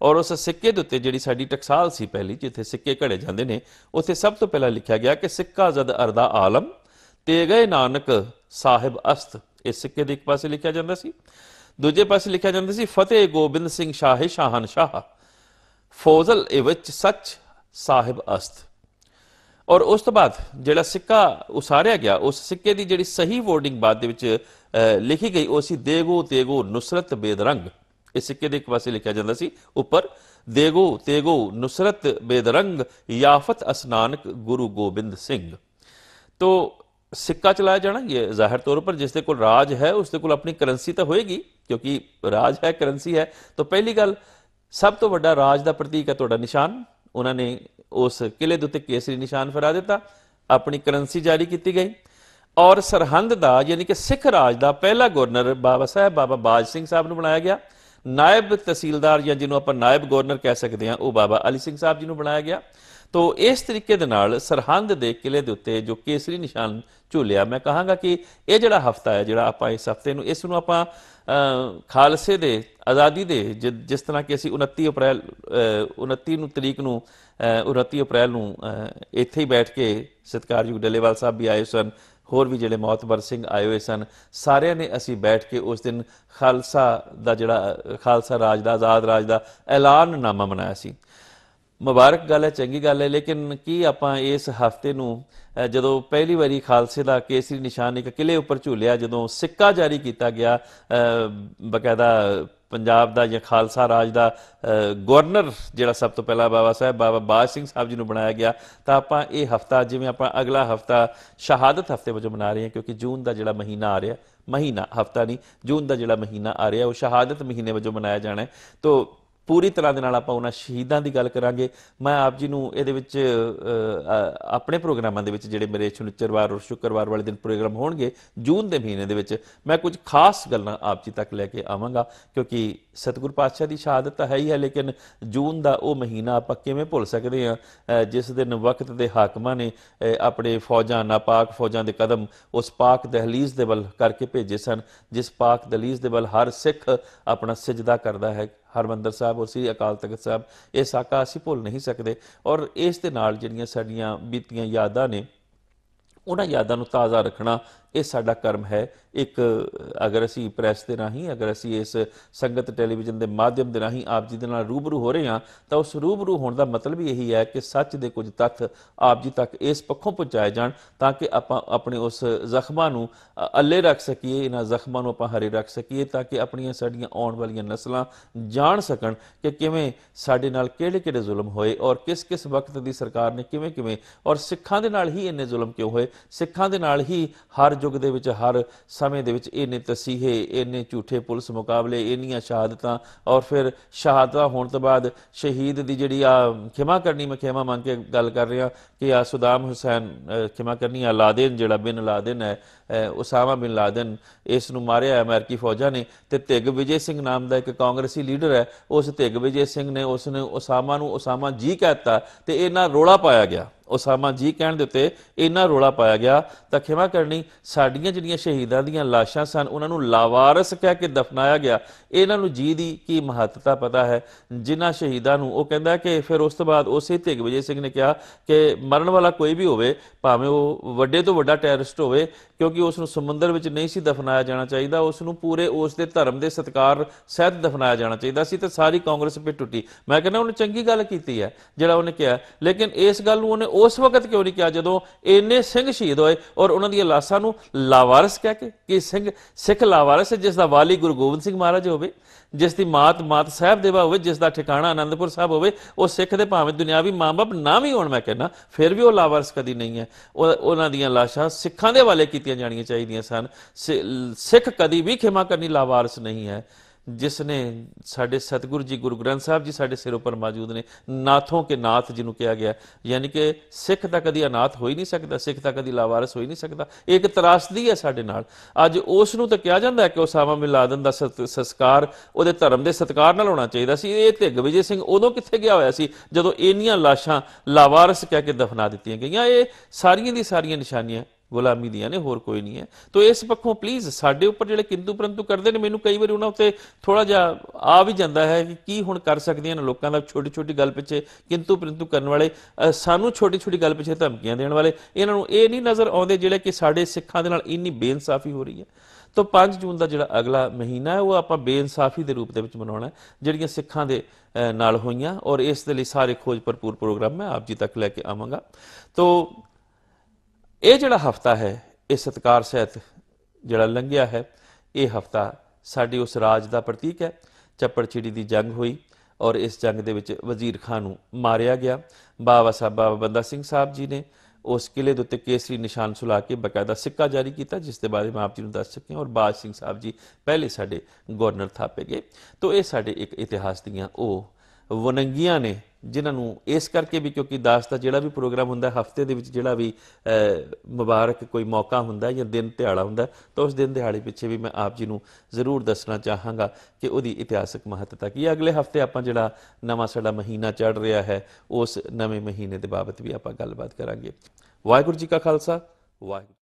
[SPEAKER 1] ਔਰ ਉਸ ਸਿੱਕੇ ਦੇ ਉੱਤੇ ਜਿਹੜੀ ਸਾਡੀ ਟਕਸਾਲ ਸੀ ਪਹਿਲੀ ਜਿੱਥੇ ਸਿੱਕੇ ਘੜੇ ਜਾਂਦੇ ਨੇ ਉੱਥੇ ਸਭ ਤੋਂ ਪਹਿਲਾਂ ਲਿਖਿਆ ਗਿਆ ਕਿ ਸਿੱਕਾ ਜ਼ਦ ਅਰਦਾ ਆਲਮ ਤੇ ਗਏ ਨਾਨਕ ਸਾਹਿਬ ਅਸਤ ਇਸ ਸਿੱਕੇ ਦੇ ਇੱਕ ਪਾਸੇ ਲਿਖਿਆ ਜਾਂਦਾ ਸੀ ਦੂਜੇ ਪਾਸੇ ਲਿਖਿਆ ਜਾਂਦਾ ਸੀ ਫਤਿਹ ਗੋਬਿੰਦ ਸਿੰਘ ਸ਼ਾਹ ਸ਼ਾਹਨ ਸ਼ਾਹ ਫੌਜ਼ਲ ਇਵਚ ਸੱਚ ਸਾਹਿਬ ਅਸਤ ਔਰ ਉਸ ਤੋਂ ਬਾਅਦ ਜਿਹੜਾ ਸਿੱਕਾ ਉਸਾਰਿਆ ਗਿਆ ਉਸ ਸਿੱਕੇ ਦੀ ਜਿਹੜੀ ਸਹੀ ਵੋਰਡਿੰਗ ਬਾਅਦ ਦੇ ਵਿੱਚ ਲਿਖੀ ਗਈ ਉਹ ਸੀ ਦੇਗੋ ਤੇਗੋ ਨੁਸਰਤ ਬੇਦਰੰਗ ਇਸ ਸਿੱਕੇ ਦੇ ਇੱਕ ਪਾਸੇ ਲਿਖਿਆ ਜਾਂਦਾ ਸੀ ਉੱਪਰ ਦੇਗੋ ਤੇਗੋ ਨੁਸਰਤ ਬੇਦਰੰਗ ਯਾਫਤ ਅਸਨਾਨਕ ਗੁਰੂ ਗੋਬਿੰਦ ਸਿੰਘ ਤੋਂ ਸਿੱਕਾ ਚਲਾਇਆ ਜਾਣਾ ਇਹ ਜ਼ਾਹਿਰ ਤੌਰ ਪਰ ਜਿਸ ਦੇ ਕੋਲ ਰਾਜ ਹੈ ਉਸ ਦੇ ਕੋਲ ਆਪਣੀ ਕਰੰਸੀ ਤਾਂ ਹੋਏਗੀ ਕਿਉਂਕਿ ਰਾਜ ਹੈ ਕਰੰਸੀ ਹੈ ਤਾਂ ਪਹਿਲੀ ਗੱਲ ਸਭ ਤੋਂ ਵੱਡਾ ਰਾਜ ਦਾ ਪ੍ਰਤੀਕ ਹੈ ਤੁਹਾਡਾ ਨਿਸ਼ਾਨ ਉਹਨਾਂ ਨੇ ਉਸ ਕਿਲੇ ਦੇ ਉੱਤੇ ਕੇਸਰੀ ਨਿਸ਼ਾਨ ਫਰਾ ਦਿੱਤਾ ਆਪਣੀ ਕਰੰਸੀ ਜਾਰੀ ਕੀਤੀ ਗਈ ਔਰ ਸਰਹੰਦ ਦਾ ਯਾਨੀ ਕਿ ਸਿੱਖ ਰਾਜ ਦਾ ਪਹਿਲਾ ਗਵਰਨਰ ਬਾਬਾ ਸਾਹਿਬ ਬਾਬਾ ਬਾਜ ਸਿੰਘ ਸਾਹਿਬ ਨੂੰ ਬਣਾਇਆ ਗਿਆ ਨਾਇਬ ਤਹਿਸੀਲਦਾਰ ਜਾਂ ਜਿਹਨੂੰ ਆਪਾਂ ਨਾਇਬ ਗਵਰਨਰ ਕਹਿ ਸਕਦੇ ਹਾਂ ਉਹ ਬਾਬਾ ਅਲੀ ਸਿੰਘ ਸਾਹਿਬ ਜੀ ਨੂੰ ਬਣਾਇਆ ਗਿਆ ਤੋ ਇਸ ਤਰੀਕੇ ਦੇ ਨਾਲ ਸਰਹੰਦ ਦੇ ਕਿਲੇ ਦੇ ਉੱਤੇ ਜੋ ਕੇਸਰੀ ਨਿਸ਼ਾਨ ਝੂਲਿਆ ਮੈਂ ਕਹਾਂਗਾ ਕਿ ਇਹ ਜਿਹੜਾ ਹਫਤਾ ਹੈ ਜਿਹੜਾ ਆਪਾਂ ਇਸ ਹਫਤੇ ਨੂੰ ਇਸ ਨੂੰ ਆਪਾਂ ਖਾਲਸੇ ਦੇ ਆਜ਼ਾਦੀ ਦੇ ਜਿਸ ਤਰ੍ਹਾਂ ਕਿ ਅਸੀਂ 29 ਅਪ੍ਰੈਲ 29 ਨੂੰ ਤਰੀਕ ਨੂੰ 29 ਅਪ੍ਰੈਲ ਨੂੰ ਇੱਥੇ ਹੀ ਬੈਠ ਕੇ ਸਤਕਾਰਯੋਗ ਡੱਲੇਵਾਲ ਸਾਹਿਬ ਵੀ ਆਏ ਸਨ ਹੋਰ ਵੀ ਜਿਹੜੇ ਮੌਤਬਰ ਸਿੰਘ ਆਏ ਹੋਏ ਸਨ ਸਾਰਿਆਂ ਨੇ ਅਸੀਂ ਬੈਠ ਕੇ ਉਸ ਦਿਨ ਖਾਲਸਾ ਦਾ ਜਿਹੜਾ ਖਾਲਸਾ ਰਾਜ ਦਾ ਆਜ਼ਾਦ ਰਾਜ ਦਾ ਐਲਾਨਨਾਮਾ ਮਨਾਇਆ ਸੀ ਮੁਬਾਰਕ ਗੱਲ ਹੈ ਚੰਗੀ ਗੱਲ ਹੈ ਲੇਕਿਨ ਕੀ ਆਪਾਂ ਇਸ ਹਫਤੇ ਨੂੰ ਜਦੋਂ ਪਹਿਲੀ ਵਾਰੀ ਖਾਲਸੇ ਦਾ ਕੇਸਰੀ ਨਿਸ਼ਾਨ ਇੱਕ ਕਿਲੇ ਉੱਪਰ ਝੂਲਿਆ ਜਦੋਂ ਸਿੱਕਾ ਜਾਰੀ ਕੀਤਾ ਗਿਆ ਬਕਾਇਦਾ ਪੰਜਾਬ ਦਾ ਜਾਂ ਖਾਲਸਾ ਰਾਜ ਦਾ ਗਵਰਨਰ ਜਿਹੜਾ ਸਭ ਤੋਂ ਪਹਿਲਾਂ ਬਾਬਾ ਸਾਹਿਬ ਬਾਬਾ ਬਾਜ ਸਿੰਘ ਸਾਹਿਬ ਜੀ ਨੂੰ ਬਣਾਇਆ ਗਿਆ ਤਾਂ ਆਪਾਂ ਇਹ ਹਫਤਾ ਜਿਵੇਂ ਆਪਾਂ ਅਗਲਾ ਹਫਤਾ ਸ਼ਹਾਦਤ ਹਫਤੇ ਵਜੋਂ ਮਨਾ ਰਹੇ ਹਾਂ ਕਿਉਂਕਿ ਜੂਨ ਦਾ ਜਿਹੜਾ ਮਹੀਨਾ ਆ ਰਿਹਾ ਮਹੀਨਾ ਹਫਤਾ ਨਹੀਂ ਜੂਨ ਦਾ ਜਿਹੜਾ ਮਹੀਨਾ ਆ ਰਿਹਾ ਉਹ ਸ਼ਹਾਦਤ ਮਹੀਨੇ ਵਜੋਂ ਮਨਾਇਆ ਜਾਣਾ ਹੈ ਤੋਂ ਪੂਰੀ ਤਰ੍ਹਾਂ ਦੇ ਨਾਲ ਆਪਾਂ ਉਹਨਾਂ ਸ਼ਹੀਦਾਂ ਦੀ ਗੱਲ ਕਰਾਂਗੇ ਮੈਂ ਆਪ ਜੀ ਨੂੰ ਇਹਦੇ ਵਿੱਚ ਆਪਣੇ ਪ੍ਰੋਗਰਾਮਾਂ ਦੇ ਵਿੱਚ ਜਿਹੜੇ ਮੇਰੇ ਸ਼ੁੱਕਰਵਾਰ ਔਰ ਸ਼ੁੱਕਰਵਾਰ ਵਾਲੇ ਦਿਨ ਪ੍ਰੋਗਰਾਮ ਹੋਣਗੇ ਜੂਨ ਦੇ ਮਹੀਨੇ ਦੇ ਵਿੱਚ ਮੈਂ ਕੁਝ ਖਾਸ ਗੱਲਾਂ ਆਪ ਜੀ ਤੱਕ ਲੈ ਕੇ ਆਵਾਂਗਾ ਕਿਉਂਕਿ ਸਤਿਗੁਰ ਪਾਤਸ਼ਾਹ ਦੀ ਸ਼ਹਾਦਤ ਤਾਂ ਹੈ ਹੀ ਹੈ ਲੇਕਿਨ ਜੂਨ ਦਾ ਉਹ ਮਹੀਨਾ ਆਪਾਂ ਕਿਵੇਂ ਭੁੱਲ ਸਕਦੇ ਹਾਂ ਜਿਸ ਦਿਨ ਵਕਤ ਦੇ ਹਾਕਮਾਂ ਨੇ ਆਪਣੇ ਫੌਜਾਂ ਨਾਪਾਕ ਫੌਜਾਂ ਦੇ ਕਦਮ ਉਸ ਪਾਕ ਦਹਲੀਜ਼ ਦੇ ਵੱਲ ਕਰਕੇ ਭੇਜੇ ਸਨ ਜਿਸ ਪਾਕ ਦਹਲੀਜ਼ ਦੇ ਵੱਲ ਹਰ ਸਿੱਖ ਆਪਣਾ ਸਜਦਾ ਕਰਦਾ ਹੈ ਹਰਮੰਦਰ ਸਾਹਿਬ ਔਰ ਸ੍ਰੀ ਅਕਾਲ ਤਖਤ ਸਾਹਿਬ ਇਹ ਸਾਕਾ ਅਸੀਂ ਭੁੱਲ ਨਹੀਂ ਸਕਦੇ ਔਰ ਇਸ ਦੇ ਨਾਲ ਜਿਹੜੀਆਂ ਸਾਡੀਆਂ ਬੀਤੀਆਂ ਯਾਦਾਂ ਨੇ ਉਹਨਾਂ ਯਾਦਾਂ ਨੂੰ ਤਾਜ਼ਾ ਰੱਖਣਾ ਇਹ ਸਾਡਾ ਕਰਮ ਹੈ ਇੱਕ ਅਗਰ ਅਸੀਂ ਪ੍ਰੈਸ ਦੇ ਰਾਹੀਂ ਅਗਰ ਅਸੀਂ ਇਸ ਸੰਗਤ ਟੈਲੀਵਿਜ਼ਨ ਦੇ ਮਾਧਿਅਮ ਦੇ ਰਾਹੀਂ ਆਪ ਜੀ ਦੇ ਨਾਲ ਰੂਬਰੂ ਹੋ ਰਹੇ ਹਾਂ ਤਾਂ ਉਸ ਰੂਬਰੂ ਹੋਣ ਦਾ ਮਤਲਬ ਇਹੀ ਹੈ ਕਿ ਸੱਚ ਦੇ ਕੁਝ ਤੱਥ ਆਪ ਜੀ ਤੱਕ ਇਸ ਪੱਖੋਂ ਪਹੁੰਚਾਏ ਜਾਣ ਤਾਂ ਕਿ ਆਪਾਂ ਆਪਣੇ ਉਸ ਜ਼ਖਮਾਂ ਨੂੰ ਅੱਲੇ ਰੱਖ ਸਕੀਏ ਇਹਨਾਂ ਜ਼ਖਮਾਂ ਨੂੰ ਆਪਾਂ ਹਰੇ ਰੱਖ ਸਕੀਏ ਤਾਂ ਕਿ ਆਪਣੀਆਂ ਸਾਡੀਆਂ ਆਉਣ ਵਾਲੀਆਂ ਨਸਲਾਂ ਜਾਣ ਸਕਣ ਕਿ ਕਿਵੇਂ ਸਾਡੇ ਨਾਲ ਕਿਹੜੇ-ਕਿਹੜੇ ਜ਼ੁਲਮ ਹੋਏ ਔਰ ਕਿਸ-ਕਿਸ ਵਕਤ ਦੀ ਸਰਕਾਰ ਨੇ ਕਿਵੇਂ-ਕਿਵੇਂ ਔਰ ਸਿੱਖਾਂ ਦੇ ਨਾਲ ਹੀ ਇੰਨੇ ਜ਼ੁਲਮ ਕਿਉਂ ਹੋਏ ਸਿੱਖਾਂ ਦੇ ਨਾਲ ਹੀ ਹਰ ਯੁੱਗ ਦੇ ਵਿੱਚ ਹਰ ਸਮੇਂ ਦੇ ਵਿੱਚ ਇਹਨੇ ਤਸੀਹੇ ਇਹਨੇ ਝੂਠੇ ਪੁਲਿਸ ਮੁਕਾਬਲੇ ਇਹਨੀਆਂ ਸ਼ਹਾਦਤਾਂ ਔਰ ਫਿਰ ਸ਼ਹਾਦਤਾਂ ਹੋਣ ਤੋਂ ਬਾਅਦ ਸ਼ਹੀਦ ਦੀ ਜਿਹੜੀ ਆ ਖਿਮਾ ਕਰਨੀ ਮੈਂ ਖਿਮਾ ਮੰਗ ਕੇ ਗੱਲ ਕਰ ਰਿਹਾ ਕਿ ਆ ਸੁਦਾਮ ਹੁਸੈਨ ਖਿਮਾ ਕਰਨੀ ਆ ਲਾਦਨ ਜਿਹੜਾ ਬਿਨ ਲਾਦਨ ਹੈ ਉਸਾਮਾ ਬਿਨ ਲਾਦਨ ਇਸ ਨੂੰ ਮਾਰਿਆ ਅਮਰੀਕੀ ਫੌਜਾਂ ਨੇ ਤੇ ਤਿਗ ਵਿਜੇ ਸਿੰਘ ਨਾਮ ਦਾ ਇੱਕ ਕਾਂਗਰਸੀ ਲੀਡਰ ਹੈ ਉਸ ਤਿਗ ਵਿਜੇ ਸਿੰਘ ਨੇ ਉਸ ਨੇ ਉਸਾਮਾ ਨੂੰ ਉਸਾਮਾ ਜੀ ਕਹਿਤਾ ਤੇ ਇਹਨਾਂ ਰੋਲਾ ਪਾਇਆ ਗਿਆ ਉਸਾਮਾ ਜੀ ਕਹਿਣ ਦੇ ਉੱਤੇ ਇੰਨਾ ਰੋਲਾ ਪਾਇਆ ਗਿਆ ਤਾਂ ਖਿਮਾ ਕਰਨੀ ਸਾਡੀਆਂ ਜਿਹੜੀਆਂ ਸ਼ਹੀਦਾਂ ਦੀਆਂ ਲਾਸ਼ਾਂ ਸਨ ਉਹਨਾਂ ਨੂੰ ਲਾਵਾਰਸ ਕਹਿ ਕੇ ਦਫਨਾਇਆ ਗਿਆ ਇਹਨਾਂ ਨੂੰ ਜੀ ਦੀ ਕੀ ਮਹੱਤਤਾ ਪਤਾ ਹੈ ਜਿਨ੍ਹਾਂ ਸ਼ਹੀਦਾਂ ਨੂੰ ਉਹ ਕਹਿੰਦਾ ਕਿ ਫਿਰ ਉਸ ਤੋਂ ਬਾਅਦ ਉਸੇ ਧਿਗ ਵਿਜੇ ਸਿੰਘ ਨੇ ਕਿਹਾ ਕਿ ਮਰਨ ਵਾਲਾ ਕੋਈ ਵੀ ਹੋਵੇ ਭਾਵੇਂ ਉਹ ਵੱਡੇ ਤੋਂ ਵੱਡਾ ਟੈਰਰਿਸਟ ਹੋਵੇ ਕਿਉਂਕਿ ਉਸ ਨੂੰ ਸਮੁੰਦਰ ਵਿੱਚ ਨਹੀਂ ਸੀ ਦਫਨਾਇਆ ਜਾਣਾ ਚਾਹੀਦਾ ਉਸ ਨੂੰ ਪੂਰੇ ਉਸ ਦੇ ਧਰਮ ਦੇ ਸਤਕਾਰ ਸਹਿਤ ਦਫਨਾਇਆ ਜਾਣਾ ਚਾਹੀਦਾ ਸੀ ਤੇ ਸਾਰੀ ਕਾਂਗਰਸ ਵੀ ਟੁੱਟੀ ਮੈਂ ਕਹਿੰਦਾ ਉਹਨੇ ਚੰਗੀ ਗੱਲ ਕੀਤੀ ਹੈ ਜਿਹੜਾ ਉਹਨੇ ਕਿਹਾ ਲੇਕਿਨ ਇਸ ਗੱਲ ਨੂੰ ਉਹਨੇ ਉਸ ਵਕਤ ਕਿਉਂ ਨਹੀਂ ਕਿਹਾ ਜਦੋਂ ਇੰਨੇ ਸਿੰਘ ਸ਼ਹੀਦ ਹੋਏ ਔਰ ਉਹਨਾਂ ਦੀਆਂ ਲਾਸ਼ਾਂ ਨੂੰ ਲਾਵਾਰਸ ਕਹਿ ਕੇ ਕਿ ਸਿੰਘ ਸਿੱਖ ਲਾਵਾਰਸ ਜਿਸ ਦਾ ਵਾਲੀ ਗੁਰੂ ਗੋਬਿੰਦ ਸਿੰਘ ਮਹਾਰਾਜ ਹੋਵੇ ਜਿਸ ਦੀ ਮਾਤ ਮਾਤ ਸਾਹਿਬ ਦੇਵਾ ਹੋਵੇ ਜਿਸ ਦਾ ਠਿਕਾਣਾ ਆਨੰਦਪੁਰ ਸਾਹਿਬ ਹੋਵੇ ਉਹ ਸਿੱਖ ਦੇ ਭਾਵੇਂ ਦੁਨਿਆਵੀ ਮਾਂ-ਬਾਪ ਨਾ ਵੀ ਹੋਣ ਮੈਂ ਕਹਿੰਦਾ ਫਿਰ ਵੀ ਉਹ ਲਾਵਾਰਸ ਕਦੀ ਨਹੀਂ ਹੈ ਉਹਨਾਂ ਦੀਆਂ ਲਾਸ਼ਾਂ ਸਿੱਖਾਂ ਦੇ ਹਵਾਲੇ ਕੀਤੀਆਂ ਜਾਣੀਆਂ ਚਾਹੀਦੀਆਂ ਸਨ ਸਿੱਖ ਕਦੀ ਵੀ ਖਿਮਾ ਕਰਨੀ ਲਾਵਾਰਸ ਨਹੀਂ ਹੈ ਜਿਸ ਨੇ ਸਾਡੇ ਸਤਿਗੁਰੂ ਜੀ ਗੁਰੂ ਗ੍ਰੰਥ ਸਾਹਿਬ ਜੀ ਸਾਡੇ ਸਿਰ ਉੱਪਰ ਮੌਜੂਦ ਨੇ ਨਾਥੋਂ ਕੇ ਨਾਥ ਜਿਹਨੂੰ ਕਿਹਾ ਗਿਆ ਯਾਨੀ ਕਿ ਸਿੱਖ ਤਾਂ ਕਦੀ ਅਨਾਥ ਹੋ ਹੀ ਨਹੀਂ ਸਕਦਾ ਸਿੱਖ ਤਾਂ ਕਦੀ ਲਾਵਾਰਸ ਹੋ ਹੀ ਨਹੀਂ ਸਕਦਾ ਇੱਕ ਤਰਾਸਦੀ ਹੈ ਸਾਡੇ ਨਾਲ ਅੱਜ ਉਸ ਨੂੰ ਤਾਂ ਕਿਹਾ ਜਾਂਦਾ ਹੈ ਕਿ ਉਸਾਮਾ ਬਿਨ ਲਾਦਨ ਦਾ ਸੰਸਕਾਰ ਉਹਦੇ ਧਰਮ ਦੇ ਸਤਕਾਰ ਨਾਲ ਹੋਣਾ ਚਾਹੀਦਾ ਸੀ ਇਹ ਧਿਗ ਵਿਜੇ ਸਿੰਘ ਉਦੋਂ ਕਿੱਥੇ ਗਿਆ ਹੋਇਆ ਸੀ ਜਦੋਂ ਇੰਨੀਆਂ ਲਾਸ਼ਾਂ ਲਾਵਾਰਸ ਕਹਿ ਕੇ ਦਫਨਾ ਦਿੱਤੀਆਂ ਗਈਆਂ ਇਹ ਸਾਰੀਆਂ ਦੀ ਸਾਰੀਆਂ ਨਿਸ਼ਾਨੀਆਂ ਗੁਲਾਮੀ ਦੀਆਂ ਨੇ ਹੋਰ ਕੋਈ ਨਹੀਂ ਹੈ ਤੋਂ ਇਸ ਪੱਖੋਂ ਪਲੀਜ਼ ਸਾਡੇ ਉੱਪਰ ਜਿਹੜੇ ਕਿੰਦੂ ਪਰੰਤੂ ਕਰਦੇ ਨੇ ਮੈਨੂੰ ਕਈ ਵਾਰੀ ਉਹਨਾਂ ਉੱਤੇ ਥੋੜਾ ਜਿਹਾ ਆ ਵੀ ਜਾਂਦਾ ਹੈ ਕਿ ਕੀ ਹੁਣ ਕਰ ਸਕਦੀਆਂ ਨੇ ਲੋਕਾਂ ਦਾ ਛੋਟੀ ਛੋਟੀ ਗੱਲ ਪਿੱਛੇ ਕਿੰਦੂ ਪਰੰਤੂ ਕਰਨ ਵਾਲੇ ਸਾਨੂੰ ਛੋਟੀ ਛੋਟੀ ਗੱਲ ਪਿੱਛੇ ਧਮਕੀਆਂ ਦੇਣ ਵਾਲੇ ਇਹਨਾਂ ਨੂੰ ਇਹ ਨਹੀਂ ਨਜ਼ਰ ਆਉਂਦੇ ਜਿਹੜੇ ਕਿ ਸਾਡੇ ਸਿੱਖਾਂ ਦੇ ਨਾਲ ਇੰਨੀ ਬੇਇਨਸਾਫੀ ਹੋ ਰਹੀ ਹੈ ਤੋਂ 5 ਜੂਨ ਦਾ ਜਿਹੜਾ ਅਗਲਾ ਮਹੀਨਾ ਹੈ ਉਹ ਆਪਾਂ ਬੇਇਨਸਾਫੀ ਦੇ ਰੂਪ ਦੇ ਵਿੱਚ ਮਨਾਉਣਾ ਜਿਹੜੀਆਂ ਸਿੱਖਾਂ ਦੇ ਨਾਲ ਹੋਈਆਂ ਔਰ ਇਸ ਦੇ ਲਈ ਸਾਰੇ ਖੋਜ ਭਰਪੂਰ ਪ੍ਰੋਗਰਾਮ ਮੈਂ ਆਪ ਜੀ ਤੱਕ ਲੈ ਕੇ ਆਵਾਂਗਾ ਤੋਂ ਇਹ ਜਿਹੜਾ ਹਫਤਾ ਹੈ ਇਹ ਸਤਕਾਰ ਸਹਿਤ ਜਿਹੜਾ ਲੰਘਿਆ ਹੈ ਇਹ ਹਫਤਾ ਸਾਡੀ ਉਸ ਰਾਜ ਦਾ ਪ੍ਰਤੀਕ ਹੈ ਚੱਪੜ ਚਿੜੀ ਦੀ ਜੰਗ ਹੋਈ ਔਰ ਇਸ ਜੰਗ ਦੇ ਵਿੱਚ ਵਜ਼ੀਰ ਖਾਨ ਨੂੰ ਮਾਰਿਆ ਗਿਆ ਬਾਬਾ ਸਾਹਿਬ ਬਾਬਾ ਬੰਦਾ ਸਿੰਘ ਸਾਹਿਬ ਜੀ ਨੇ ਉਸ ਕਿਲੇ ਦੇ ਉੱਤੇ ਕੇਸਰੀ ਨਿਸ਼ਾਨ ਸੁਲਾ ਕੇ ਬਕਾਇਦਾ ਸਿੱਕਾ ਜਾਰੀ ਕੀਤਾ ਜਿਸ ਦੇ ਬਾਰੇ ਮੈਂ ਆਪ ਜੀ ਨੂੰ ਦੱਸ ਸਕਿਆ ਔਰ ਬਾਜ ਸਿੰਘ ਸਾਹਿਬ ਜੀ ਪਹਿਲੇ ਸਾਡੇ ਗਵਰਨਰ ਥਾਪੇ ਗਏ ਤੋਂ ਇਹ ਸਾਡੇ ਇੱਕ ਇਤਿਹਾਸ ਦੀਆਂ ਉਹ ਵਨੰਗੀਆਂ ਨੇ ਜਿਨ੍ਹਾਂ ਨੂੰ ਇਸ ਕਰਕੇ ਵੀ ਕਿਉਂਕਿ ਦਾਸ ਦਾ ਜਿਹੜਾ ਵੀ ਪ੍ਰੋਗਰਾਮ ਹੁੰਦਾ ਹਫਤੇ ਦੇ ਵਿੱਚ ਜਿਹੜਾ ਵੀ ਮੁਬਾਰਕ ਕੋਈ ਮੌਕਾ ਹੁੰਦਾ ਜਾਂ ਦਿਨ ਤਿਹਾੜਾ ਹੁੰਦਾ ਤਾਂ ਉਸ ਦਿਨ ਦਿਹਾੜੇ ਪਿੱਛੇ ਵੀ ਮੈਂ ਆਪ ਜੀ ਨੂੰ ਜ਼ਰੂਰ ਦੱਸਣਾ ਚਾਹਾਂਗਾ ਕਿ ਉਹਦੀ ਇਤਿਹਾਸਕ ਮਹੱਤਤਾ ਕੀ ਹੈ ਅਗਲੇ ਹਫਤੇ ਆਪਾਂ ਜਿਹੜਾ ਨਵਾਂ ਸਾਡਾ ਮਹੀਨਾ ਚੜ ਰਿਹਾ ਹੈ ਉਸ ਨਵੇਂ ਮਹੀਨੇ ਦੇ ਬਾਬਤ ਵੀ ਆਪਾਂ ਗੱਲਬਾਤ ਕਰਾਂਗੇ ਵਾਹਿਗੁਰੂ ਜੀ ਕਾ ਖਾਲਸਾ ਵਾਹਿਗੁਰੂ